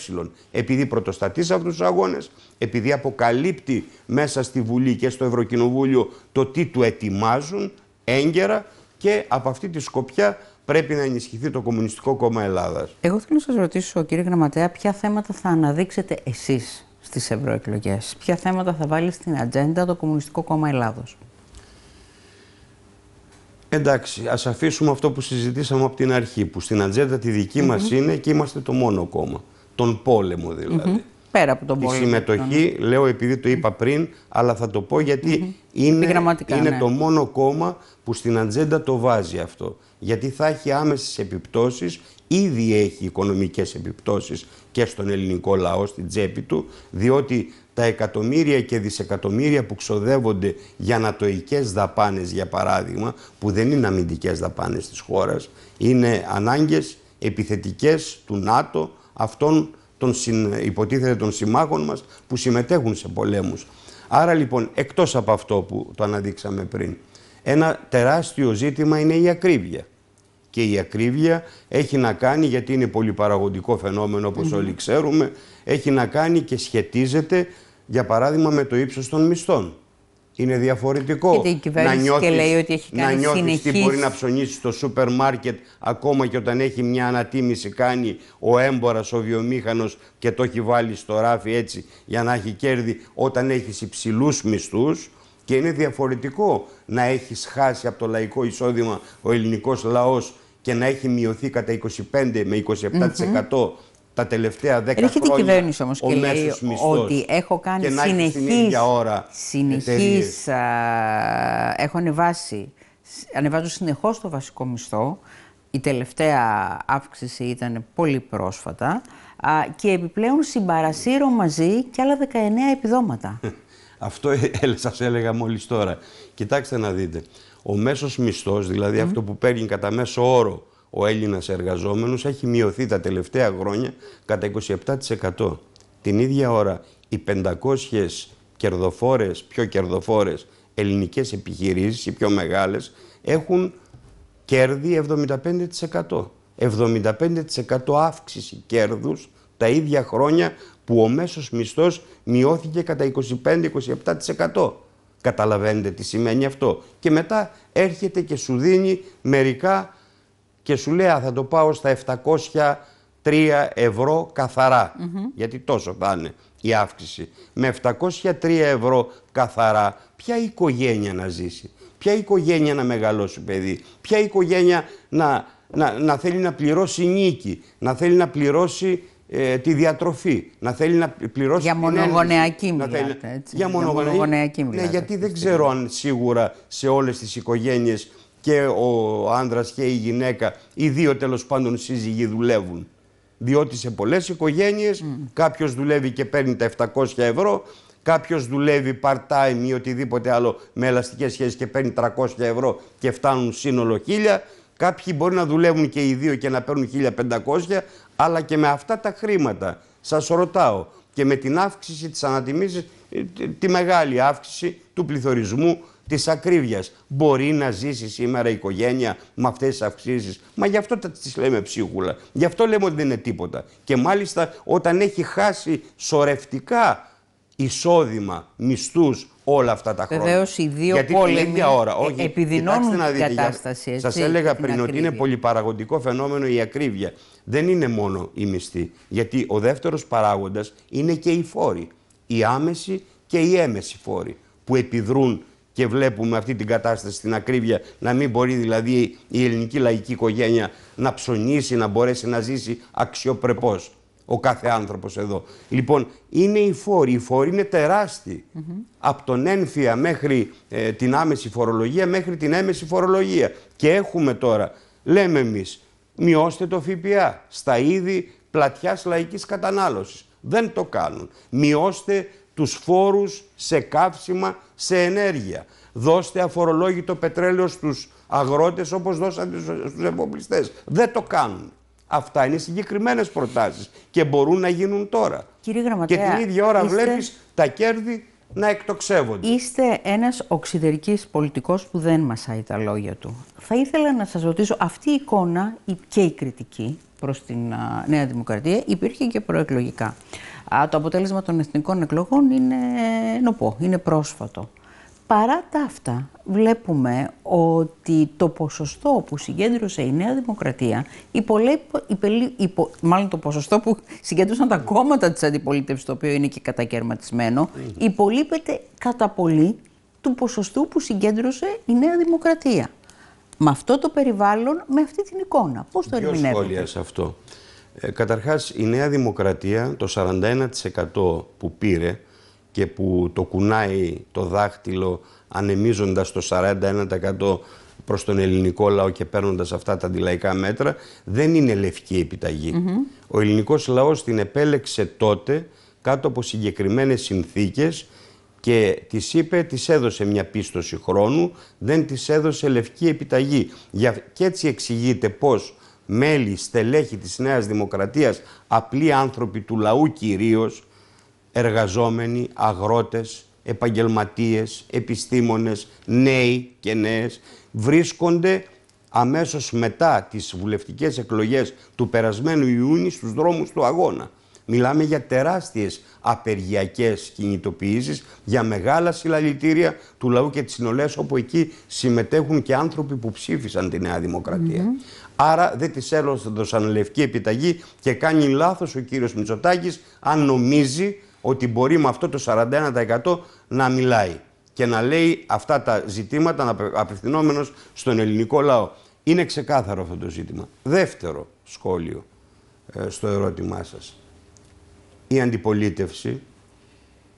Επειδή πρωτοστατεί σε αυτούς τους αγώνες, επειδή αποκαλύπτει μέσα στη Βουλή και στο Ευρωκοινοβούλιο το τι του ετοιμάζουν έγκαιρα και από αυτή τη σκοπιά πρέπει να ενισχυθεί το Κομμουνιστικό Κόμμα Ελλάδας. Εγώ θέλω να σας ρωτήσω, κύριε Γραμματέα, ποια θέματα θα αναδείξετε εσείς στις ευρωεκλογές, Ποια θέματα θα βάλει στην ατζέντα το Κομμουνιστικό Κόμμα Ελλάδος. Εντάξει, ας αφήσουμε αυτό που συζητήσαμε από την αρχή, που στην ατζέντα τη δική mm μας είναι και είμαστε το μόνο κόμμα. Τον πόλεμο δηλαδή πέρα από τον πόλεμο. συμμετοχή, ναι, ναι. λέω επειδή το είπα πριν, αλλά θα το πω γιατι είναι, είναι ναι. το μόνο κόμμα που στην ατζέντα το βάζει αυτό. Γιατί θα έχει άμεσες επιπτώσεις, ήδη έχει οικονομικές επιπτώσεις και στον ελληνικό λαό, στην τσέπη του, διότι τα εκατομμύρια και δισεκατομμύρια που ξοδεύονται για ανατοικές δαπάνες, για παράδειγμα, που δεν είναι αμυντικές δαπάνες της χώρας, είναι ανάγκες επιθετικές του ΝΑΤΟ, αυτών των υποτίθεται των συμμάχων μας που συμμετέχουν σε πολέμους. Άρα λοιπόν, εκτός από αυτό που το αναδείξαμε πριν, ένα τεράστιο ζήτημα είναι η ακρίβεια. Και η ακρίβεια έχει να κάνει, γιατί είναι πολυπαραγωγικό φαινόμενο όπως όλοι ξέρουμε, έχει να κάνει και σχετίζεται για παράδειγμα με το ύψος των μισθών. Είναι διαφορετικό. να νιώθεις, λέει ότι έχει να νιώθεις τι μπορεί να ψωνίσεις στο σούπερ μάρκετ ακόμα και όταν έχει μια ανατίμηση κάνει ο έμπορας, ο βιομήχανος και το έχει βάλει στο ράφι έτσι για να έχει κέρδη όταν έχεις υψηλούς μισθούς και είναι διαφορετικό να έχεις χάσει από το λαϊκό εισόδημα ο ελληνικός λαός και να έχει μειωθεί κατά 25 με 27% τα τελευταία δέκα Έρχεται χρόνια. η κυβέρνηση όμως και λέει ότι έχω κάνει ώρα Συνεχή. Έχω ανεβάσει. Ανεβάζω συνεχώς το βασικό μισθό. Η τελευταία αύξηση ήταν πολύ πρόσφατα. και επιπλέον συμπαρασύρω μαζί και άλλα 19 επιδόματα. [laughs] Αυτό ε, σας έλεγα μόλις τώρα. Κοιτάξτε να δείτε. Ο μέσος μισθός, δηλαδή αυτό που παίρνει κατά μέσο όρο ο Έλληνας εργαζόμενος έχει μειωθεί τα τελευταία χρόνια κατά 27%. Την ίδια ώρα οι 500 κερδοφόρες, πιο κερδοφόρες ελληνικές επιχειρήσεις, οι πιο μεγάλες, έχουν κέρδη 75%. 75% αύξηση κέρδους τα ίδια χρόνια που ο μέσος μισθός μειώθηκε κατά 25-27%. Καταλαβαίνετε τι σημαίνει αυτό. Και μετά έρχεται και σου δίνει μερικά και σου λέει θα το πάω στα 703 ευρώ καθαρά, γιατί τόσο θα είναι η αύξηση. Με 703 ευρώ καθαρά, ποια οικογένεια να ζήσει, ποια οικογένεια να μεγαλώσει παιδί, ποια οικογένεια να, να, να θέλει να πληρώσει νίκη, να θέλει να πληρώσει ε, τη διατροφή, να θέλει να πληρώσει... Για μονογονεακή μιλάτε, θέλει... έτσι. Για μονογονεακή, για μονογονεακή γιατί δεν ξέρω αν σίγουρα σε όλες τις οικογένειες και ο άνδρας και η γυναίκα, οι δύο τέλος πάντων σύζυγοι δουλεύουν. Διότι σε πολλές οικογένειες. mm. δουλεύει και παίρνει τα 700 ευρω καποιο κάποιος δουλεύει part-time ή οτιδήποτε άλλο με ελαστικές σχέσεις και παίρνει 300 ευρώ και φτάνουν σύνολο 1000. Κάποιοι μπορεί να δουλεύουν και οι δύο και να παίρνουν 1500, αλλά και με αυτά τα χρήματα. σας ρωτάω, και με την αύξηση της ανατιμήσης, ε, τη μεγάλη αύξηση του πληθωρισμού, της ακρίβειας. Μπορεί να ζήσει σήμερα η οικογένεια με αυτές τις αυξήσεις. Μα γι' αυτό τι λέμε ψίχουλα. Γι' αυτό λέμε ότι δεν είναι τίποτα. Και μάλιστα όταν έχει χάσει σορευτικά εισόδημα, μισθούς όλα αυτά τα χρόνια. Βεβαίως οι δύο Γιατί πόλεμοι ώρα, όχι, ε, επιδεινώνουν να δείτε, την κατάσταση. Σας έλεγα πριν ότι είναι πολυπαραγωγικό φαινόμενο η ακρίβεια. Δεν είναι μόνο η μισθή. Γιατί ο δεύτερος παράγοντας είναι και οι φόροι. Οι άμεση και οι έμεση φόροι που επιδρούν και βλέπουμε αυτή την κατάσταση στην ακρίβεια να μην μπορεί δηλαδή η ελληνική λαϊκή οικογένεια να ψωνίσει, να μπορέσει να ζήσει αξιοπρεπώς ο κάθε άνθρωπος εδώ. Λοιπόν, είναι οι φόροι. Οι φόροι είναι τεράστιοι. Mm Από τον ένφια μέχρι ε, την άμεση φορολογία, μέχρι την έμεση φορολογία. Και έχουμε τώρα, λέμε εμείς, μειώστε το ΦΠΑ στα είδη πλατιάς λαϊκής κατανάλωσης. Δεν το κάνουν. Μειώστε τους φόρους σε καύσιμα, σε ενέργεια. Δώστε αφορολόγητο πετρέλαιο στους αγρότες όπως δώσατε στους εποπλιστές. Δεν το κάνουν. Αυτά είναι συγκεκριμένες προτάσεις και μπορούν να γίνουν τώρα. Κύριε Γραμματέα, και την ίδια ώρα είστε... βλέπεις τα κέρδη να εκτοξεύονται. Είστε ένας οξυδερικής πολιτικός που δεν μασάει τα λόγια του. Θα ήθελα να σας ρωτήσω, αυτή η εικόνα και η κριτική προς την Νέα Δημοκρατία υπήρχε και προεκλογικά. Α, το αποτέλεσμα των εθνικών εκλογών είναι νοπό, είναι πρόσφατο. Παρά τα αυτά, βλέπουμε ότι το ποσοστό που συγκέντρωσε η Νέα Δημοκρατία, η μάλλον το ποσοστό που συγκέντρωσαν τα κόμματα της αντιπολίτευσης, το οποίο είναι και κατακαιρματισμένο, mm. υπολείπεται κατά πολύ του ποσοστού που συγκέντρωσε η Νέα Δημοκρατία. Με αυτό το περιβάλλον, με αυτή την εικόνα. Πώς το ερμηνεύετε. σχόλια σε αυτό. Ε, καταρχάς, η Νέα Δημοκρατία, το 41% που πήρε και που το κουνάει το δάχτυλο ανεμίζοντας το 41% προς τον ελληνικό λαό και παίρνοντας αυτά τα αντιλαϊκά μέτρα, δεν είναι λευκή επιταγή. Ο ελληνικός λαός την επέλεξε τότε κάτω από συγκεκριμένες συνθήκες και της είπε, της έδωσε μια πίστοση χρόνου, δεν της έδωσε λευκή επιταγή. Και έτσι εξηγείται πως μέλη, στελέχη της Νέας Δημοκρατίας, απλοί άνθρωποι του λαού κυρίως, εργαζόμενοι, αγρότες, επαγγελματίες, επιστήμονες, νέοι και νέες, βρίσκονται αμέσως μετά τις βουλευτικές εκλογές του περασμένου Ιούνιου στους δρόμους του αγώνα. Μιλάμε για τεράστιες απεργιακές κινητοποιήσεις, για μεγάλα συλλαλητήρια του λαού και τις συνολές όπου εκεί συμμετέχουν και άνθρωποι που ψήφισαν τη Νέα Δημοκρατία. Άρα δεν τη έδωσαν λευκή επιταγή και κάνει λάθος ο κύριος Μητσοτάκης αν νομίζει ότι μπορεί με αυτό το 41% να μιλάει και να λέει αυτά τα ζητήματα απευθυνόμενος στον ελληνικό λαό. Είναι ξεκάθαρο αυτό το ζήτημα. Δεύτερο σχόλιο ε, στο ερώτημά σας. Η αντιπολίτευση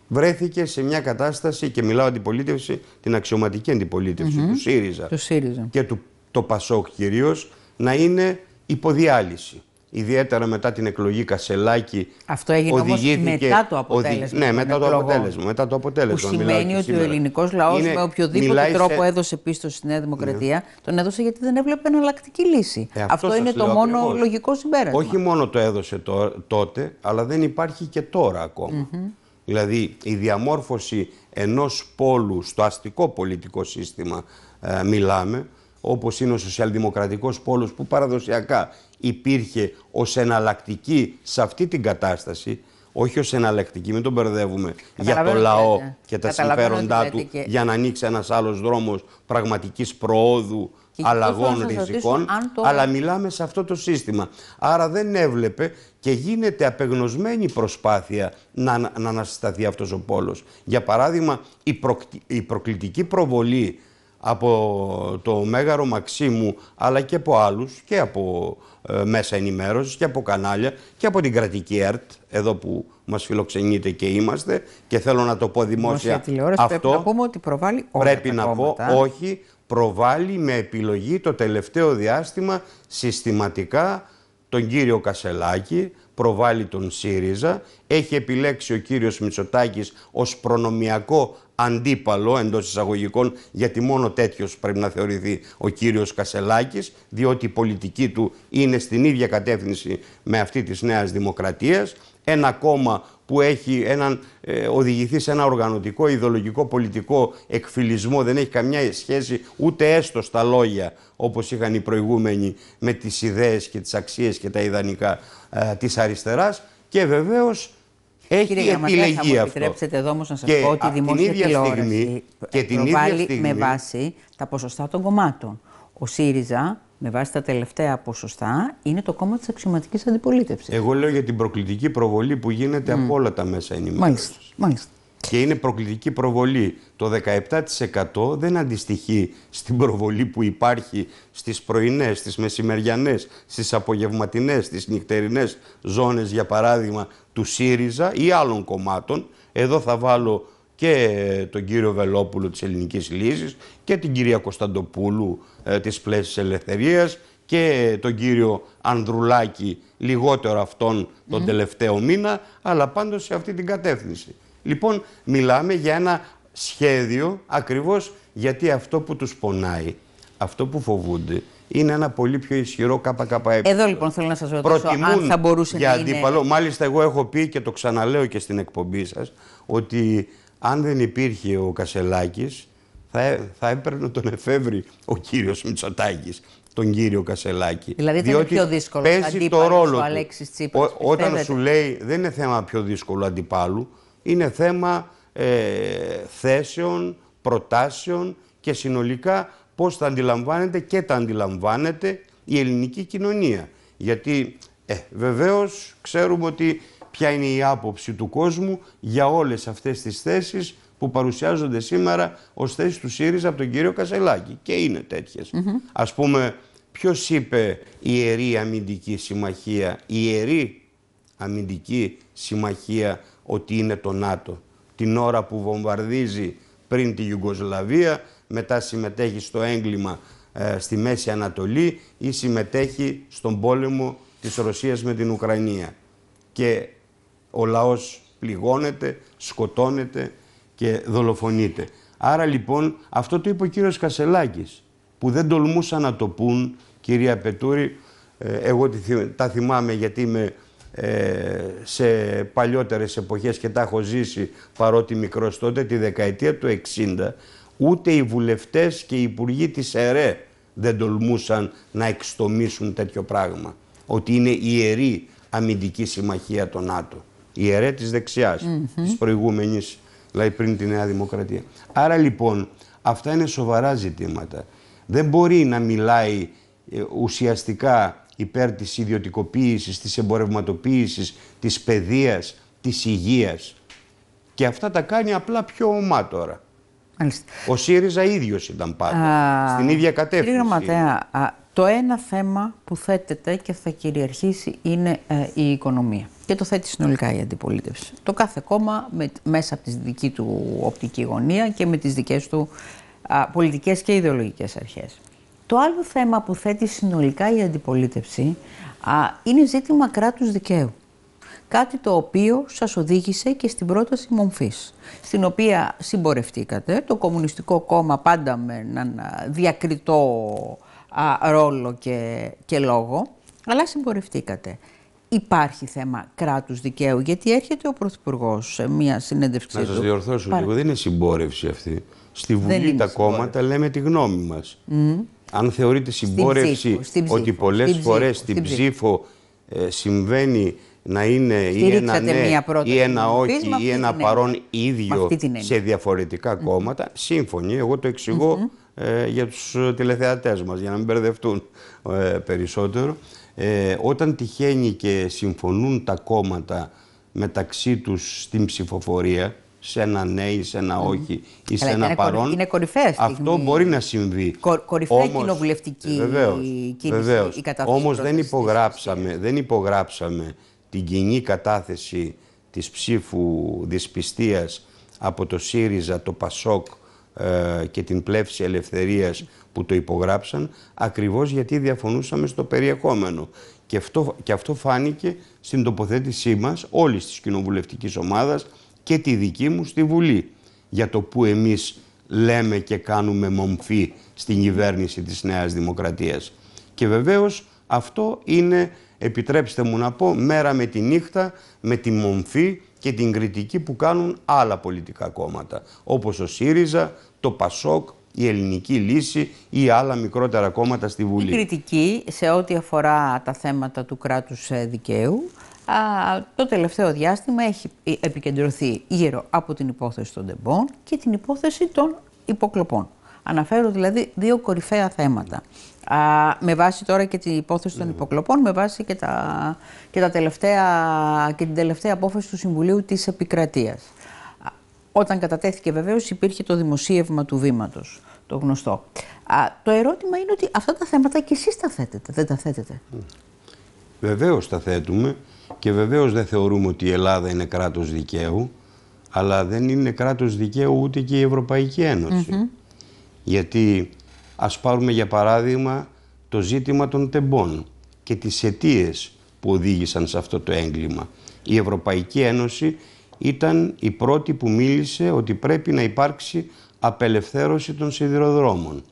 βρέθηκε σε μια κατάσταση και μιλάω αντιπολίτευση, την αξιωματική αντιπολίτευση του, ΣΥΡΙΖΑ του ΣΥΡΙΖΑ και του, το ΠΑΣΟΚ κυρίως, να είναι υποδιάλυση. Ιδιαίτερα μετά την εκλογή Κασελάκη. Αυτό έγινε όμως μετά το αποτέλεσμα. Ναι, μετά το αποτέλεσμα, μετά το αποτέλεσμα. Που σημαίνει ότι ο ελληνικός λαός με οποιοδήποτε τρόπο έδωσε πίστοση στη Νέα Δημοκρατία, ναι. τον έδωσε γιατί δεν έβλεπε εναλλακτική λύση. Ε, αυτός, είναι το μόνο λογικό συμπέρασμα. Όχι μόνο το έδωσε τότε, αλλά δεν υπάρχει και τώρα ακόμα. Δηλαδή η διαμόρφωση ενός πόλου στο αστικό πολιτικό σύστημα ε, μιλάμε, όπως είναι ο σοσιαλδημοκρατικός πόλος που παραδοσιακά υπήρχε ως εναλλακτική σε αυτή την κατάσταση, όχι ως εναλλακτική, μην τον μπερδεύουμε για το λαό και τα συμφέροντά του για να ανοίξει ένας άλλος δρόμος πραγματικής προόδου, και αλλαγών ριζικών, αλλά μιλάμε σε αυτό το σύστημα. Άρα δεν έβλεπε και γίνεται απεγνωσμένη προσπάθεια να, να ανασταθεί αυτός ο πόλος. Για παράδειγμα, η, η προκλητική προβολή από το Μέγαρο Μαξίμου αλλά και από άλλους και από ε, μέσα ενημέρωσης και από κανάλια και από την κρατική ΕΡΤ εδώ που μας φιλοξενείτε και είμαστε και θέλω να το πω δημόσια αυτό πρέπει να πούμε ότι προβάλλει πρέπει να πω όχι προβάλλει με επιλογή το τελευταίο διάστημα συστηματικά τον κύριο Κασελάκη προβάλλει τον ΣΥΡΙΖΑ έχει επιλέξει ο κύριος Μητσοτάκης ως προνομιακό αντίπαλο εντός εισαγωγικών, γιατί μόνο τέτοιος πρέπει να θεωρηθεί ο κύριος Κασελάκης, διότι η πολιτική του είναι στην ίδια κατεύθυνση με αυτή της Νέας Δημοκρατίας. Ένα κόμμα που έχει έναν, ε, οδηγηθεί σε ένα οργανωτικό, ιδεολογικό, πολιτικό εκφυλισμό, δεν έχει καμιά σχέση ούτε έστω στα λόγια όπως είχαν οι προηγούμενοι με τις ιδέες και τις αξίες και τα ιδανικά ε, της αριστεράς και βεβαίως έχει Κύριε Γραμματέα, θα μου επιτρέψετε εδώ όμως να σας πω ότι η δημόσια τηλεόραση και την προβάλλει ίδια στιγμή... με βάση τα ποσοστά των κομμάτων. Ο ΣΥΡΙΖΑ, με βάση τα τελευταία ποσοστά, είναι το κόμμα της αξιωματικής αντιπολίτευσης. Εγώ λέω για την προκλητική προβολή που γίνεται mm. από όλα τα μέσα ενημέρωσης. Μάλιστα. Μάλιστα. Και είναι προκλητική προβολή. Το 17% δεν αντιστοιχεί στην προβολή που υπάρχει στις πρωινές, στις μεσημεριανές, στις απογευματινές, στις νυχτερινές ζώνες, για παράδειγμα, του ΣΥΡΙΖΑ ή άλλων κομμάτων, εδώ θα βάλω και ε, τον κύριο Βελόπουλο της Ελληνικής Λύσης και την κυρία Κωνσταντοπούλου ε, της Πλαίσης Ελευθερίας και ε, τον κύριο Ανδρουλάκη λιγότερο αυτόν τον τελευταίο μήνα, αλλά πάντως σε αυτή την κατεύθυνση. Λοιπόν, μιλάμε για ένα σχέδιο ακριβώς γιατί αυτό που τους πονάει, αυτό που φοβούνται είναι ένα πολύ πιο ισχυρό ΚΚΕ. Εδώ λοιπόν θέλω να σας ρωτήσω αν θα μπορούσε να για αντίπαλο. Μάλιστα, εγώ έχω πει και το ξαναλέω και στην εκπομπή σας ότι αν δεν υπήρχε ο Κασελάκης, θα, θα έπαιρνε τον εφεύρει ο κύριος Μητσοτάκης, τον κύριο Κασελάκη. Δηλαδή ήταν Διότι πιο δύσκολος παίζει το ρόλο του. Αλέξης Τσίπρας, ο, όταν σου λέει δεν είναι θέμα πιο δύσκολο αντιπάλου, είναι θέμα ε, θέσεων, προτάσεων και συνολικά πώς τα αντιλαμβάνεται και τα αντιλαμβάνεται η ελληνική κοινωνία. Γιατί ε, βεβαίως ξέρουμε ότι ποια είναι η άποψη του κόσμου για όλες αυτές τις θέσεις που παρουσιάζονται σήμερα ως θέσεις του ΣΥΡΙΖΑ από τον κύριο Κασελάκη. Και είναι τέτοιες. Mm Ας πούμε, ποιος είπε ιερή αμυντική συμμαχία, ιερή αμυντική συμμαχία ότι είναι το ΝΑΤΟ την ώρα που βομβαρδίζει πριν τη Ιουγκοσλαβία, μετά συμμετέχει στο έγκλημα ε, στη Μέση Ανατολή ή συμμετέχει στον πόλεμο της Ρωσίας με την Ουκρανία. Και ο λαός πληγώνεται, σκοτώνεται και δολοφονείται. Άρα λοιπόν αυτό το είπε ο κύριος Κασελάκης που δεν τολμούσαν να το πούν κυρία Πετούρη ε, εγώ τα θυμάμαι γιατί είμαι ε, σε παλιότερες εποχές και τα έχω ζήσει παρότι μικρός τότε τη δεκαετία του Ούτε οι βουλευτές και οι υπουργοί της ΕΡΕ δεν τολμούσαν να εξτομίσουν τέτοιο πράγμα. Ότι είναι ιερή αμυντική συμμαχία των ΝΑΤΟ. Ιερέ της δεξιάς, mm-hmm. της προηγούμενης, δηλαδή πριν τη Νέα Δημοκρατία. Άρα λοιπόν αυτά είναι σοβαρά ζητήματα. Δεν μπορεί να μιλάει ε, ουσιαστικά υπέρ της ιδιωτικοποίησης, της εμπορευματοποίησης, της παιδείας, της υγείας. Και αυτά τα κάνει απλά πιο ομά τώρα. Ο ΣΥΡΙΖΑ ίδιος ήταν πάντα. στην ίδια κατεύθυνση. Κύριε Γραμματέα, το ένα θέμα που θέτεται και θα κυριαρχήσει είναι ε, η οικονομία. Και το θέτει συνολικά η αντιπολίτευση. Το κάθε κόμμα με, μέσα από τη δική του οπτική γωνία και με τις δικές του πολιτικέ πολιτικές και ιδεολογικές αρχές. Το άλλο θέμα που θέτει συνολικά η αντιπολίτευση α, είναι ζήτημα κράτους δικαίου κάτι το οποίο σας οδήγησε και στην πρόταση μομφής, στην οποία συμπορευτήκατε, το Κομμουνιστικό Κόμμα πάντα με έναν διακριτό ρόλο και, και λόγο, αλλά συμπορευτήκατε. Υπάρχει θέμα κράτους δικαίου, γιατί έρχεται ο Πρωθυπουργός σε μια συνέντευξη. Να σας διορθώσω λίγο, δεν είναι συμπόρευση αυτή. Στη Βουλή τα κόμματα λέμε τη γνώμη μας. Mm. Αν θεωρείται συμπόρευση ότι πολλές φορές στην ψήφο, ε, συμβαίνει να είναι ή ένα ναι ή ένα όχι ή ένα παρόν ίδιο σε διαφορετικά κόμματα. Σύμφωνοι, εγώ το εξηγώ ε, για τους ε, τηλεθεατές μας, για να μην μπερδευτούν ε, περισσότερο. όταν τυχαίνει και συμφωνούν τα κόμματα μεταξύ τους στην ψηφοφορία, σε ένα ναι ή σε ένα όχι mm. ή σε Αλλά ένα είναι παρόν. Είναι κορυφαία στιγμή. Αυτό μπορεί να συμβεί. Κορ, κορυφαία Όμως, κοινοβουλευτική βεβαίως, κίνηση. Βεβαίως. Η σε ενα οχι η σε ενα παρον αυτο μπορει να συμβει Κορυφαίοι κορυφαια ομως κοινοβουλευτικη βεβαιως κινηση ομως δεν υπογράψαμε, δεν υπογράψαμε την κοινή κατάθεση της ψήφου δυσπιστίας από το ΣΥΡΙΖΑ, το ΠΑΣΟΚ ε, και την Πλεύση Ελευθερίας που το υπογράψαν, ακριβώς γιατί διαφωνούσαμε στο περιεχόμενο. Και αυτό, και αυτό φάνηκε στην τοποθέτησή μας, όλης της κοινοβουλευτικής ομάδας και τη δική μου στη Βουλή, για το που εμείς λέμε και κάνουμε μομφή στην κυβέρνηση της Νέας Δημοκρατίας. Και βεβαίως αυτό είναι επιτρέψτε μου να πω, μέρα με τη νύχτα, με τη μομφή και την κριτική που κάνουν άλλα πολιτικά κόμματα, όπως ο ΣΥΡΙΖΑ, το ΠΑΣΟΚ, η Ελληνική Λύση ή άλλα μικρότερα κόμματα στη Βουλή. Η κριτική σε ό,τι αφορά τα θέματα του κράτους ε, δικαίου, α, το τελευταίο διάστημα έχει επικεντρωθεί γύρω από την υπόθεση των τεμπών και την υπόθεση των υποκλοπών. Αναφέρω δηλαδή δύο κορυφαία θέματα. Α, με βάση τώρα και την υπόθεση των υποκλοπών, με βάση και, τα, και, τα τελευταία, και την τελευταία απόφαση του Συμβουλίου της Επικρατείας. Όταν κατατέθηκε βεβαίως υπήρχε το δημοσίευμα του βήματος, το γνωστό. Α, το ερώτημα είναι ότι αυτά τα θέματα και εσείς τα θέτετε, δεν τα θέτετε. Βεβαίως τα θέτουμε και βεβαίως δεν θεωρούμε ότι η Ελλάδα είναι κράτος δικαίου, αλλά δεν είναι κράτος δικαίου ούτε και η Ευρωπαϊκή Ένωση. Γιατί ας πάρουμε για παράδειγμα το ζήτημα των τεμπών και τις αιτίες που οδήγησαν σε αυτό το έγκλημα. Η Ευρωπαϊκή Ένωση ήταν η πρώτη που μίλησε ότι πρέπει να υπάρξει απελευθέρωση των σιδηροδρόμων.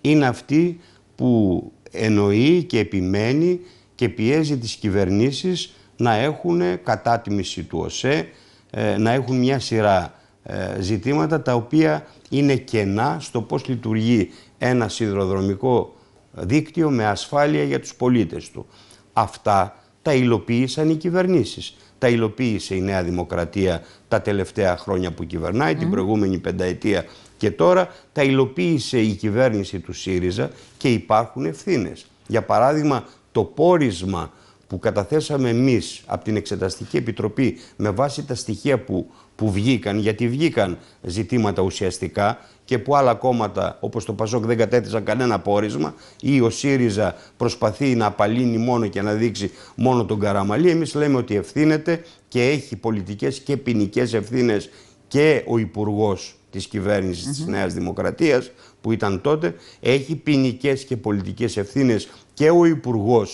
Είναι αυτή που εννοεί και επιμένει και πιέζει τις κυβερνήσεις να έχουν κατάτιμηση του ΟΣΕ, ε, να έχουν μια σειρά ε, ζητήματα τα οποία είναι κενά στο πώς λειτουργεί ένα σιδηροδρομικό δίκτυο με ασφάλεια για τους πολίτες του. Αυτά τα υλοποίησαν οι κυβερνήσεις. Τα υλοποίησε η Νέα Δημοκρατία τα τελευταία χρόνια που κυβερνάει, την προηγούμενη πενταετία και τώρα. Τα υλοποίησε η κυβέρνηση του ΣΥΡΙΖΑ και υπάρχουν ευθύνες. Για παράδειγμα, το πόρισμα που καταθέσαμε εμείς από την Εξεταστική Επιτροπή με βάση τα στοιχεία που, που βγήκαν, γιατί βγήκαν ζητήματα ουσιαστικά και που άλλα κόμματα όπως το Πασόκ δεν κατέθεσαν κανένα πόρισμα ή ο ΣΥΡΙΖΑ προσπαθεί να απαλύνει μόνο και να δείξει μόνο τον Καραμαλή, εμείς λέμε ότι ευθύνεται και έχει πολιτικές και ποινικές ευθύνες και ο υπουργός της κυβέρνησης της Νέας Δημοκρατίας που ήταν τότε, έχει ποινικές και πολιτικές ευθύνες και ο υπουργός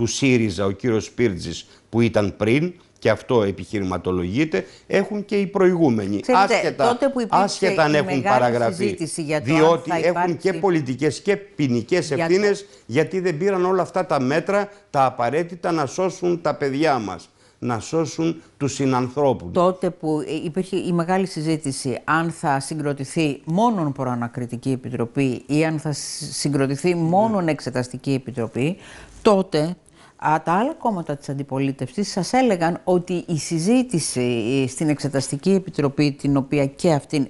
του ΣΥΡΙΖΑ, ο κύριος Σπίρτζης που ήταν πριν, και αυτό επιχειρηματολογείται, έχουν και οι προηγούμενοι. Ξέρετε, άσχετα, τότε που άσχετα αν έχουν παραγραφεί. διότι έχουν και πολιτικές και ποινικές ευθύνες, γιατί δεν πήραν όλα αυτά τα μέτρα τα απαραίτητα να σώσουν τα παιδιά μας. Να σώσουν τους συνανθρώπους. Τότε που υπήρχε η μεγάλη συζήτηση αν θα συγκροτηθεί μόνο προανακριτική επιτροπή ή αν θα συγκροτηθεί μόνον ναι. εξεταστική επιτροπή, τότε Α, τα άλλα κόμματα της αντιπολίτευσης σας έλεγαν ότι η συζήτηση ε, στην Εξεταστική Επιτροπή, την οποία και αυτήν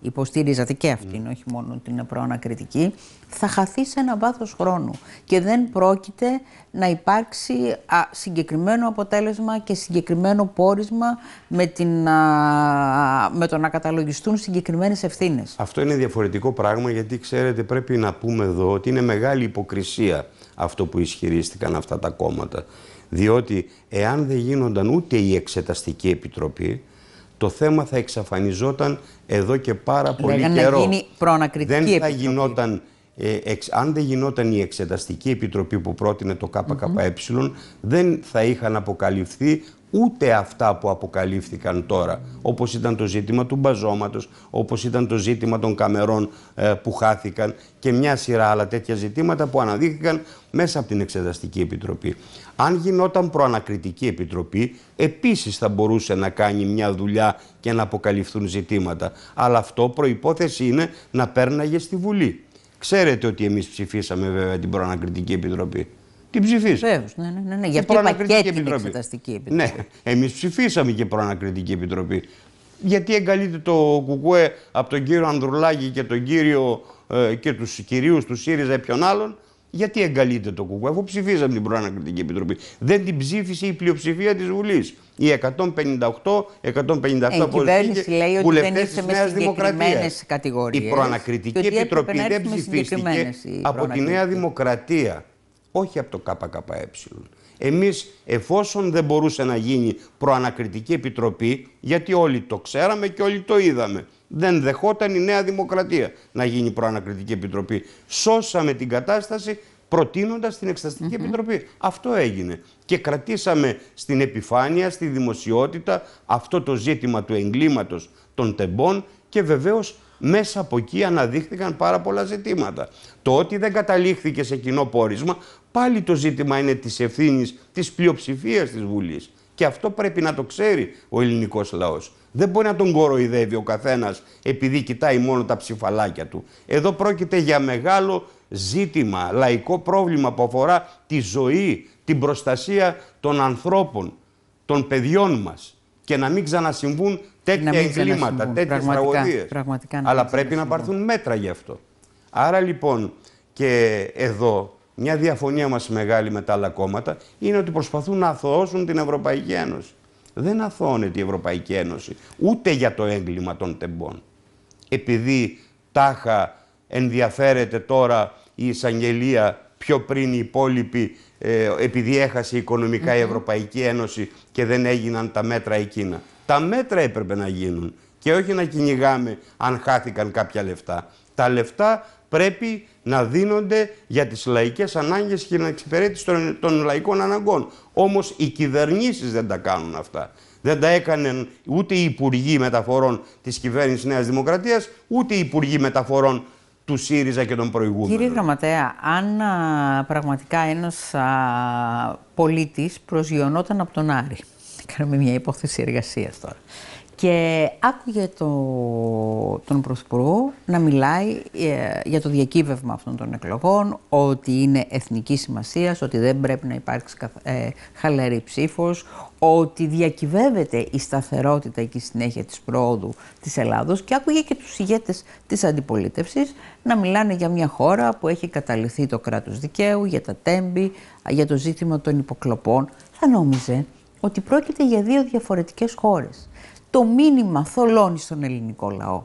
υποστήριζατε και αυτήν, mm. όχι μόνο την προανακριτική, θα χαθεί σε ένα βάθος χρόνου και δεν πρόκειται να υπάρξει συγκεκριμένο αποτέλεσμα και συγκεκριμένο πόρισμα με, την, με το να καταλογιστούν συγκεκριμένες ευθύνες. Αυτό είναι διαφορετικό πράγμα γιατί ξέρετε πρέπει να πούμε εδώ ότι είναι μεγάλη υποκρισία αυτό που ισχυρίστηκαν αυτά τα κόμματα. Διότι εάν δεν γίνονταν ούτε η Εξεταστική Επιτροπή, το θέμα θα εξαφανιζόταν εδώ και πάρα πολύ καιρό. γίνει δεν θα γινόταν ε, αν δεν γινόταν η Εξεταστική Επιτροπή που πρότεινε το ΚΚΕ, δεν θα είχαν αποκαλυφθεί ούτε αυτά που αποκαλύφθηκαν τώρα, όπως ήταν το ζήτημα του μπαζώματος, όπως ήταν το ζήτημα των καμερών ε, που χάθηκαν και μια σειρά άλλα τέτοια ζητήματα που αναδείχθηκαν μέσα από την Εξεταστική Επιτροπή. Αν γινόταν προανακριτική επιτροπή, επίσης θα μπορούσε να κάνει μια δουλειά και να αποκαλυφθούν ζητήματα. Αλλά αυτό προϋπόθεση είναι να πέρναγε στη Βουλή. Ξέρετε ότι εμείς ψηφίσαμε βέβαια την προανακριτική επιτροπή. Την ψηφίσαμε. Βεβαίως. Ναι, ναι, ναι, ναι. Γι' και την Εξεταστική ναι, Επιτροπή. Ναι, εμείς ψηφίσαμε και προανακριτική επιτροπή. Γιατί εγκαλείται το Κουκουέ από τον κύριο Ανδρουλάκη και τον κύριο ε, και τους κυρίους του ΣΥΡΙΖΑ ή ποιον άλλον. Γιατί εγκαλείται το Κουκουέ, αφού ψηφίσαμε την προανακριτική επιτροπή. Δεν την ψήφισε η πλειοψηφία της Βουλής. Ε, οι 158, 157 πολιτικοί βουλευτέ τη Νέα Δημοκρατίας. Η προανακριτική επιτροπή δεν ψηφίστηκε από τη Νέα Δημοκρατία όχι από το ΚΚΕ. Εμείς εφόσον δεν μπορούσε να γίνει προανακριτική επιτροπή, γιατί όλοι το ξέραμε και όλοι το είδαμε, δεν δεχόταν η Νέα Δημοκρατία να γίνει προανακριτική επιτροπή. Σώσαμε την κατάσταση προτείνοντας την Εξεταστική Επιτροπή. Αυτό έγινε. Και κρατήσαμε στην επιφάνεια, στη δημοσιότητα αυτό το ζήτημα του εγκλήματος των τεμπών και βεβαίως μέσα από εκεί αναδείχθηκαν πάρα πολλά ζητήματα. Το ότι δεν καταλήχθηκε σε κοινό πόρισμα, πάλι το ζήτημα είναι της ευθύνης της πλειοψηφίας της Βουλής. Και αυτό πρέπει να το ξέρει ο ελληνικός λαός. Δεν μπορεί να τον κοροϊδεύει ο καθένας επειδή κοιτάει μόνο τα ψηφαλάκια του. Εδώ πρόκειται για μεγάλο ζήτημα, λαϊκό πρόβλημα που αφορά τη ζωή, την προστασία των ανθρώπων, των παιδιών μας και να μην ξανασυμβούν τέτοια εγκλήματα, τέτοιε τραγωδίε. Αλλά πρέπει να πάρθουν μέτρα γι' αυτό. Άρα λοιπόν και εδώ μια διαφωνία μας μεγάλη με τα άλλα κόμματα είναι ότι προσπαθούν να αθωώσουν την Ευρωπαϊκή Ένωση. Δεν αθώνεται η Ευρωπαϊκή Ένωση ούτε για το έγκλημα των τεμπών. Επειδή τάχα ενδιαφέρεται τώρα η εισαγγελία πιο πριν οι υπόλοιποι ε, επειδή έχασε οικονομικά η Ευρωπαϊκή Ένωση και δεν έγιναν τα μέτρα εκείνα. Τα μέτρα έπρεπε να γίνουν και όχι να κυνηγάμε αν χάθηκαν κάποια λεφτά. Τα λεφτά πρέπει να δίνονται για τις λαϊκές ανάγκες και να εξυπηρέτησης των, των λαϊκών αναγκών. Όμως οι κυβερνήσεις δεν τα κάνουν αυτά. Δεν τα έκαναν ούτε οι Υπουργοί Μεταφορών της κυβέρνησης Νέας Δημοκρατίας, ούτε οι Υπουργοί Μεταφορών του ΣΥΡΙΖΑ και των προηγούμενων. Κύριε Γραμματέα, αν πραγματικά ένας πολίτη πολίτης προσγειωνόταν από τον Άρη, κάνουμε μια υπόθεση εργασίας τώρα, και άκουγε το, τον Πρωθυπουργό να μιλάει ε, για το διακύβευμα αυτών των εκλογών, ότι είναι εθνική σημασία, ότι δεν πρέπει να υπάρξει ε, χαλαρή ψήφος, ότι διακυβεύεται η σταθερότητα και η συνέχεια της πρόοδου της Ελλάδος και άκουγε και τους ηγέτες της αντιπολίτευσης να μιλάνε για μια χώρα που έχει καταληθεί το κράτος δικαίου, για τα τέμπη, για το ζήτημα των υποκλοπών. Θα νόμιζε ότι πρόκειται για δύο διαφορετικές χώρες το μήνυμα θολώνει στον ελληνικό λαό.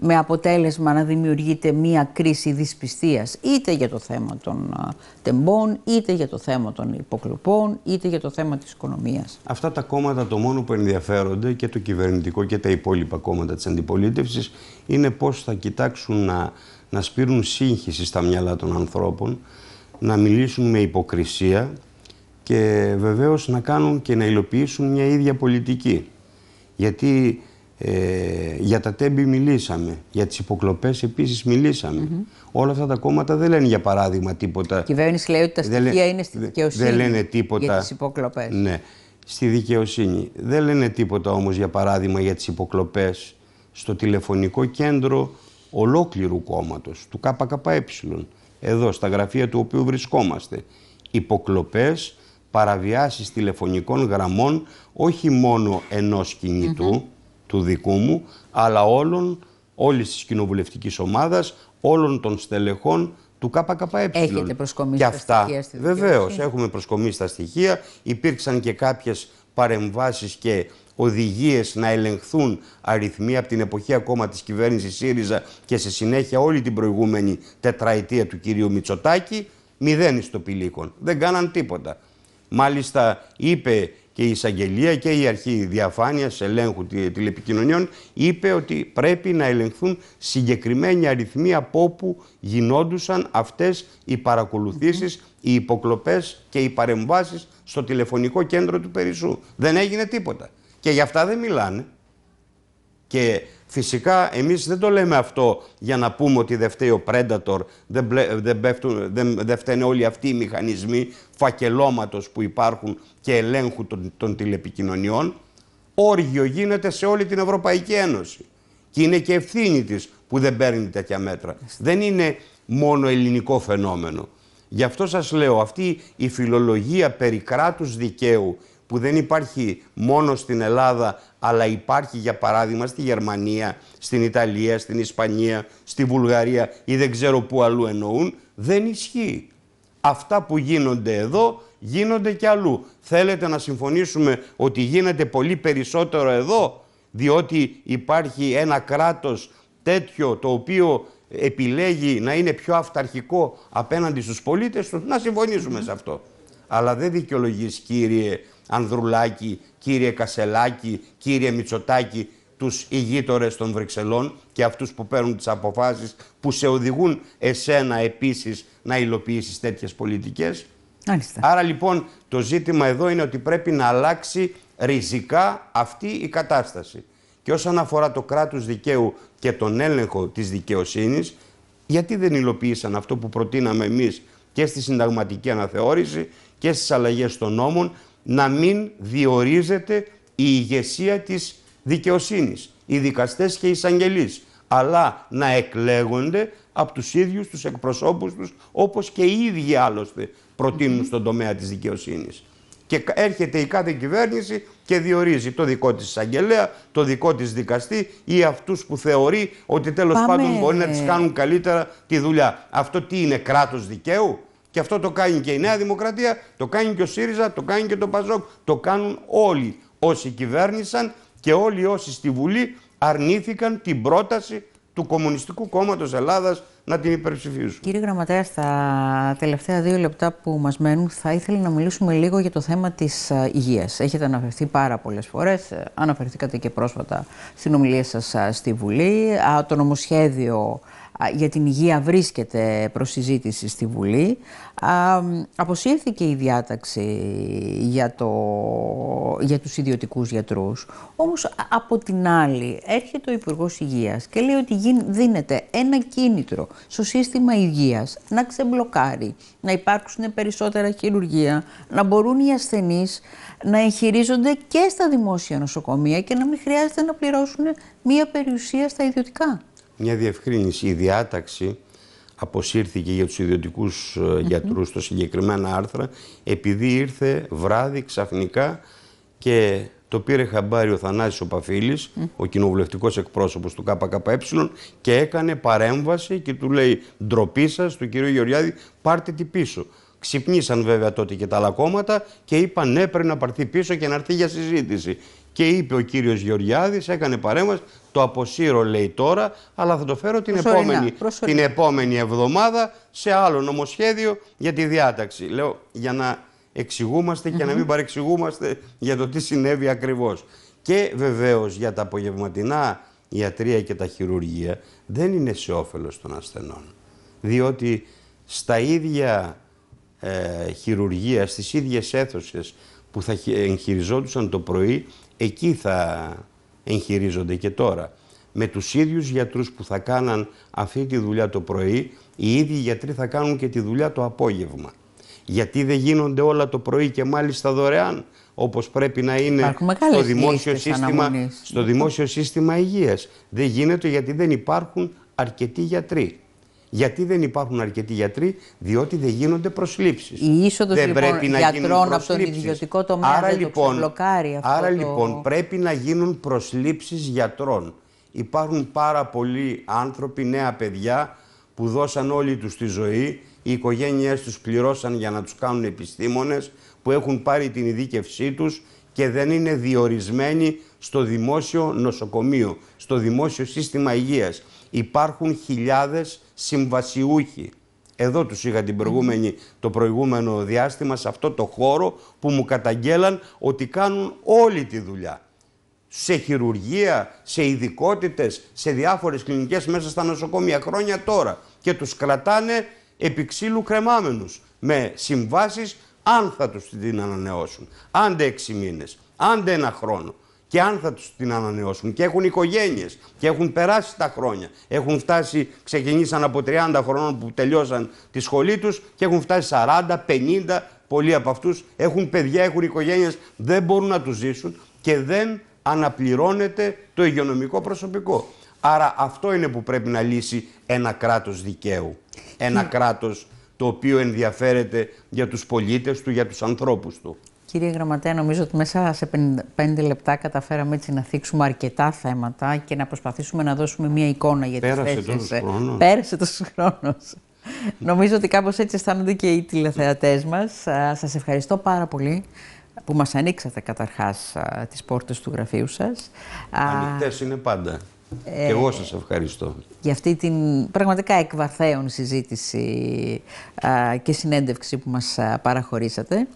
Με αποτέλεσμα να δημιουργείται μία κρίση δυσπιστίας είτε για το θέμα των τεμπών, είτε για το θέμα των υποκλοπών, είτε για το θέμα της οικονομίας. Αυτά τα κόμματα το μόνο που ενδιαφέρονται και το κυβερνητικό και τα υπόλοιπα κόμματα της αντιπολίτευσης είναι πώς θα κοιτάξουν να, να σπείρουν σύγχυση στα μυαλά των ανθρώπων, να μιλήσουν με υποκρισία και βεβαίως να κάνουν και να υλοποιήσουν μια ίδια πολιτική γιατί ε, για τα τέμπη μιλήσαμε, για τις υποκλοπές επίσης μιλήσαμε. Όλα αυτά τα κόμματα δεν λένε για παράδειγμα τίποτα. Η κυβέρνηση λέει ότι τα στοιχεία είναι στη δικαιοσύνη δεν λένε τίποτα. για τις υποκλοπές. Ναι, στη δικαιοσύνη. Δεν λένε τίποτα όμως για παράδειγμα για τις υποκλοπές στο τηλεφωνικό κέντρο ολόκληρου κόμματος, του ΚΚΕ, εδώ στα γραφεία του οποίου βρισκόμαστε. Υποκλοπές παραβιάσεις τηλεφωνικών γραμμών όχι μόνο ενός κινητού, του δικού μου, αλλά όλων, όλης της κοινοβουλευτικής ομάδας, όλων των στελεχών του ΚΚΕ. Έχετε προσκομίσει και τα στοιχεία στη Βεβαίως, έχουμε προσκομίσει τα στοιχεία. Υπήρξαν και κάποιες παρεμβάσεις και οδηγίες να ελεγχθούν αριθμοί από την εποχή ακόμα της κυβέρνησης ΣΥΡΙΖΑ και σε συνέχεια όλη την προηγούμενη τετραετία του κυρίου Μητσοτάκη. Μηδέν ιστοπηλίκων. Δεν κάναν τίποτα. Μάλιστα είπε και η εισαγγελία και η αρχή διαφάνειας ελέγχου τηλεπικοινωνιών είπε ότι πρέπει να ελεγχθούν συγκεκριμένοι αριθμοί από όπου γινόντουσαν αυτές οι παρακολουθήσεις, οι υποκλοπές και οι παρεμβάσεις στο τηλεφωνικό κέντρο του Περισσού. Δεν έγινε τίποτα. Και για αυτά δεν μιλάνε. Και Φυσικά εμείς δεν το λέμε αυτό για να πούμε ότι δεν φταίει ο Predator, δεν, δεν, δεν, δεν φταίνε όλοι αυτοί οι μηχανισμοί φακελώματος που υπάρχουν και ελέγχου των, των τηλεπικοινωνιών. Όργιο γίνεται σε όλη την Ευρωπαϊκή Ένωση. Και είναι και ευθύνη της που δεν παίρνει τέτοια μέτρα. Δεν είναι μόνο ελληνικό φαινόμενο. Γι' αυτό σας λέω, αυτή η φιλολογία περί κράτους δικαίου που δεν υπάρχει μόνο στην Ελλάδα, αλλά υπάρχει για παράδειγμα στη Γερμανία, στην Ιταλία, στην Ισπανία, στη Βουλγαρία ή δεν ξέρω πού αλλού εννοούν, δεν ισχύει. Αυτά που γίνονται εδώ γίνονται και αλλού. Θέλετε να συμφωνήσουμε ότι γίνεται πολύ περισσότερο εδώ, διότι υπάρχει ένα κράτος τέτοιο το οποίο επιλέγει να είναι πιο αυταρχικό απέναντι στους πολίτες του, να συμφωνήσουμε σε αυτό. Αλλά δεν δικαιολογείς κύριε Ανδρουλάκη, κύριε Κασελάκη, κύριε Μητσοτάκη, τους ηγήτορες των Βρυξελών και αυτούς που παίρνουν τις αποφάσεις που σε οδηγούν εσένα επίσης να υλοποιήσεις τέτοιες πολιτικές. Άλιστα. Άρα λοιπόν το ζήτημα εδώ είναι ότι πρέπει να αλλάξει ριζικά αυτή η κατάσταση. Και όσον αφορά το κράτος δικαίου και τον έλεγχο της δικαιοσύνης, γιατί δεν υλοποίησαν αυτό που προτείναμε εμείς και στη συνταγματική αναθεώρηση και στις αλλαγές των νόμων να μην διορίζεται η ηγεσία της δικαιοσύνης, οι δικαστές και οι εισαγγελείς, αλλά να εκλέγονται από τους ίδιους τους εκπροσώπους τους, όπως και οι ίδιοι άλλωστε προτείνουν στον τομέα της δικαιοσύνης. Και έρχεται η κάθε κυβέρνηση και διορίζει το δικό της εισαγγελέα, το δικό της δικαστή ή αυτούς που θεωρεί ότι τέλος πάντων μπορεί να τις κάνουν καλύτερα τη δουλειά. Αυτό τι είναι κράτος δικαίου. Και αυτό το κάνει και η Νέα Δημοκρατία, το κάνει και ο ΣΥΡΙΖΑ, το κάνει και το ΠΑΖΟΚ. Το κάνουν όλοι όσοι κυβέρνησαν και όλοι όσοι στη Βουλή αρνήθηκαν την πρόταση του Κομμουνιστικού Κόμματος Ελλάδας να την υπερψηφίσουν. Κύριε Γραμματέας, στα τελευταία δύο λεπτά που μας μένουν, θα ήθελα να μιλήσουμε λίγο για το θέμα της ε, υγείας. Έχετε αναφερθεί πάρα πολλές φορές. Ε, αναφερθήκατε και πρόσφατα στην ομιλία σας ε, στη Βουλή. Το νομοσχέδιο για την υγεία βρίσκεται προς συζήτηση στη Βουλή. Αποσύρθηκε η διάταξη για, το, για τους ιδιωτικούς γιατρούς. Όμως από την άλλη έρχεται ο υπουργός Υγείας και λέει ότι δίνεται ένα κίνητρο στο σύστημα υγείας να ξεμπλοκάρει, να υπάρξουν περισσότερα χειρουργία, να μπορούν οι ασθενείς να εγχειρίζονται και στα δημόσια νοσοκομεία και να μην χρειάζεται να πληρώσουν μία περιουσία στα ιδιωτικά μια διευκρίνηση. Η διάταξη αποσύρθηκε για τους ιδιωτικούς mm -hmm. γιατρούς στο συγκεκριμένα άρθρα επειδή ήρθε βράδυ ξαφνικά και το πήρε χαμπάρι ο Θανάσης ο Παφίλης, ο κοινοβουλευτικός εκπρόσωπος του ΚΚΕ και έκανε παρέμβαση και του λέει ντροπή σας του κύριο Γεωργιάδη πάρτε τη πίσω. Ξυπνήσαν βέβαια τότε και τα άλλα κόμματα και είπαν ναι πρέπει να πάρθει πίσω και να έρθει για συζήτηση. Και είπε ο κύριος Γεωργιάδης, έκανε παρέμβαση, το αποσύρω λέει τώρα, αλλά θα το φέρω την, επόμενη, την επόμενη εβδομάδα σε άλλο νομοσχέδιο για τη διάταξη. Λέω για να εξηγούμαστε και να μην παρεξηγούμαστε για το τι συνέβη ακριβώς. Και βεβαίως για τα απογευματινά ιατρία και τα χειρουργία δεν είναι σε όφελος των ασθενών. Διότι στα ίδια ε, χειρουργία, στις ίδιες αίθουσες που θα εγχειριζόντουσαν το πρωί, εκεί θα εγχειρίζονται και τώρα. Με τους ίδιους γιατρούς που θα κάναν αυτή τη δουλειά το πρωί, οι ίδιοι γιατροί θα κάνουν και τη δουλειά το απόγευμα. Γιατί δεν γίνονται όλα το πρωί και μάλιστα δωρεάν, όπως πρέπει να είναι στο δημόσιο, σύστημα, στο δημόσιο σύστημα υγείας. Δεν γίνεται γιατί δεν υπάρχουν αρκετοί γιατροί. Γιατί δεν υπάρχουν αρκετοί γιατροί, διότι δεν γίνονται προσλήψεις. Η είσοδος λοιπόν, γιατρών από τον ιδιωτικό τομέα άρα, δεν λοιπόν, το αυτό. Άρα λοιπόν πρέπει να γίνουν προσλήψεις γιατρών. Υπάρχουν πάρα πολλοί άνθρωποι, νέα παιδιά, που δώσαν όλη τους τη ζωή, οι οικογένειές τους πληρώσαν για να τους κάνουν επιστήμονες, που έχουν πάρει την ειδίκευσή τους και δεν είναι διορισμένοι στο δημόσιο νοσοκομείο, στο δημόσιο σύστημα υγείας υπάρχουν χιλιάδες συμβασιούχοι. Εδώ τους είχα την προηγούμενη, το προηγούμενο διάστημα σε αυτό το χώρο που μου καταγγέλαν ότι κάνουν όλη τη δουλειά. Σε χειρουργία, σε ειδικότητες, σε διάφορες κλινικές μέσα στα νοσοκομεία χρόνια τώρα. Και τους κρατάνε ξύλου κρεμάμενους με συμβάσεις αν θα τους την ανανεώσουν. Άντε έξι μήνες, άντε ένα χρόνο και αν θα τους την ανανεώσουν. Και έχουν οικογένειες και έχουν περάσει τα χρόνια. Έχουν φτάσει, ξεκινήσαν από 30 χρόνων που τελειώσαν τη σχολή τους και έχουν φτάσει 40, 50, πολλοί από αυτούς έχουν παιδιά, έχουν οικογένειες, δεν μπορούν να τους ζήσουν και δεν αναπληρώνεται το υγειονομικό προσωπικό. Άρα αυτό είναι που πρέπει να λύσει ένα κράτος δικαίου. Ένα κράτος το οποίο ενδιαφέρεται για τους πολίτες του, για τους ανθρώπους του. Κύριε Γραμματέα, νομίζω ότι μέσα σε 55 λεπτά καταφέραμε έτσι να θίξουμε αρκετά θέματα και να προσπαθήσουμε να δώσουμε μία εικόνα για τις θέσεις. Πέρασε χρόνος. Πέρασε χρόνος. νομίζω ότι κάπως έτσι αισθάνονται και οι τηλεθεατές μας. Σας ευχαριστώ πάρα πολύ που μας ανοίξατε καταρχάς τις πόρτες του γραφείου σας. Ανοιχτές είναι πάντα. Ε, εγώ σας ευχαριστώ. Για αυτή την πραγματικά εκβαθέων συζήτηση και συνέντευξη που μας παραχωρήσατε.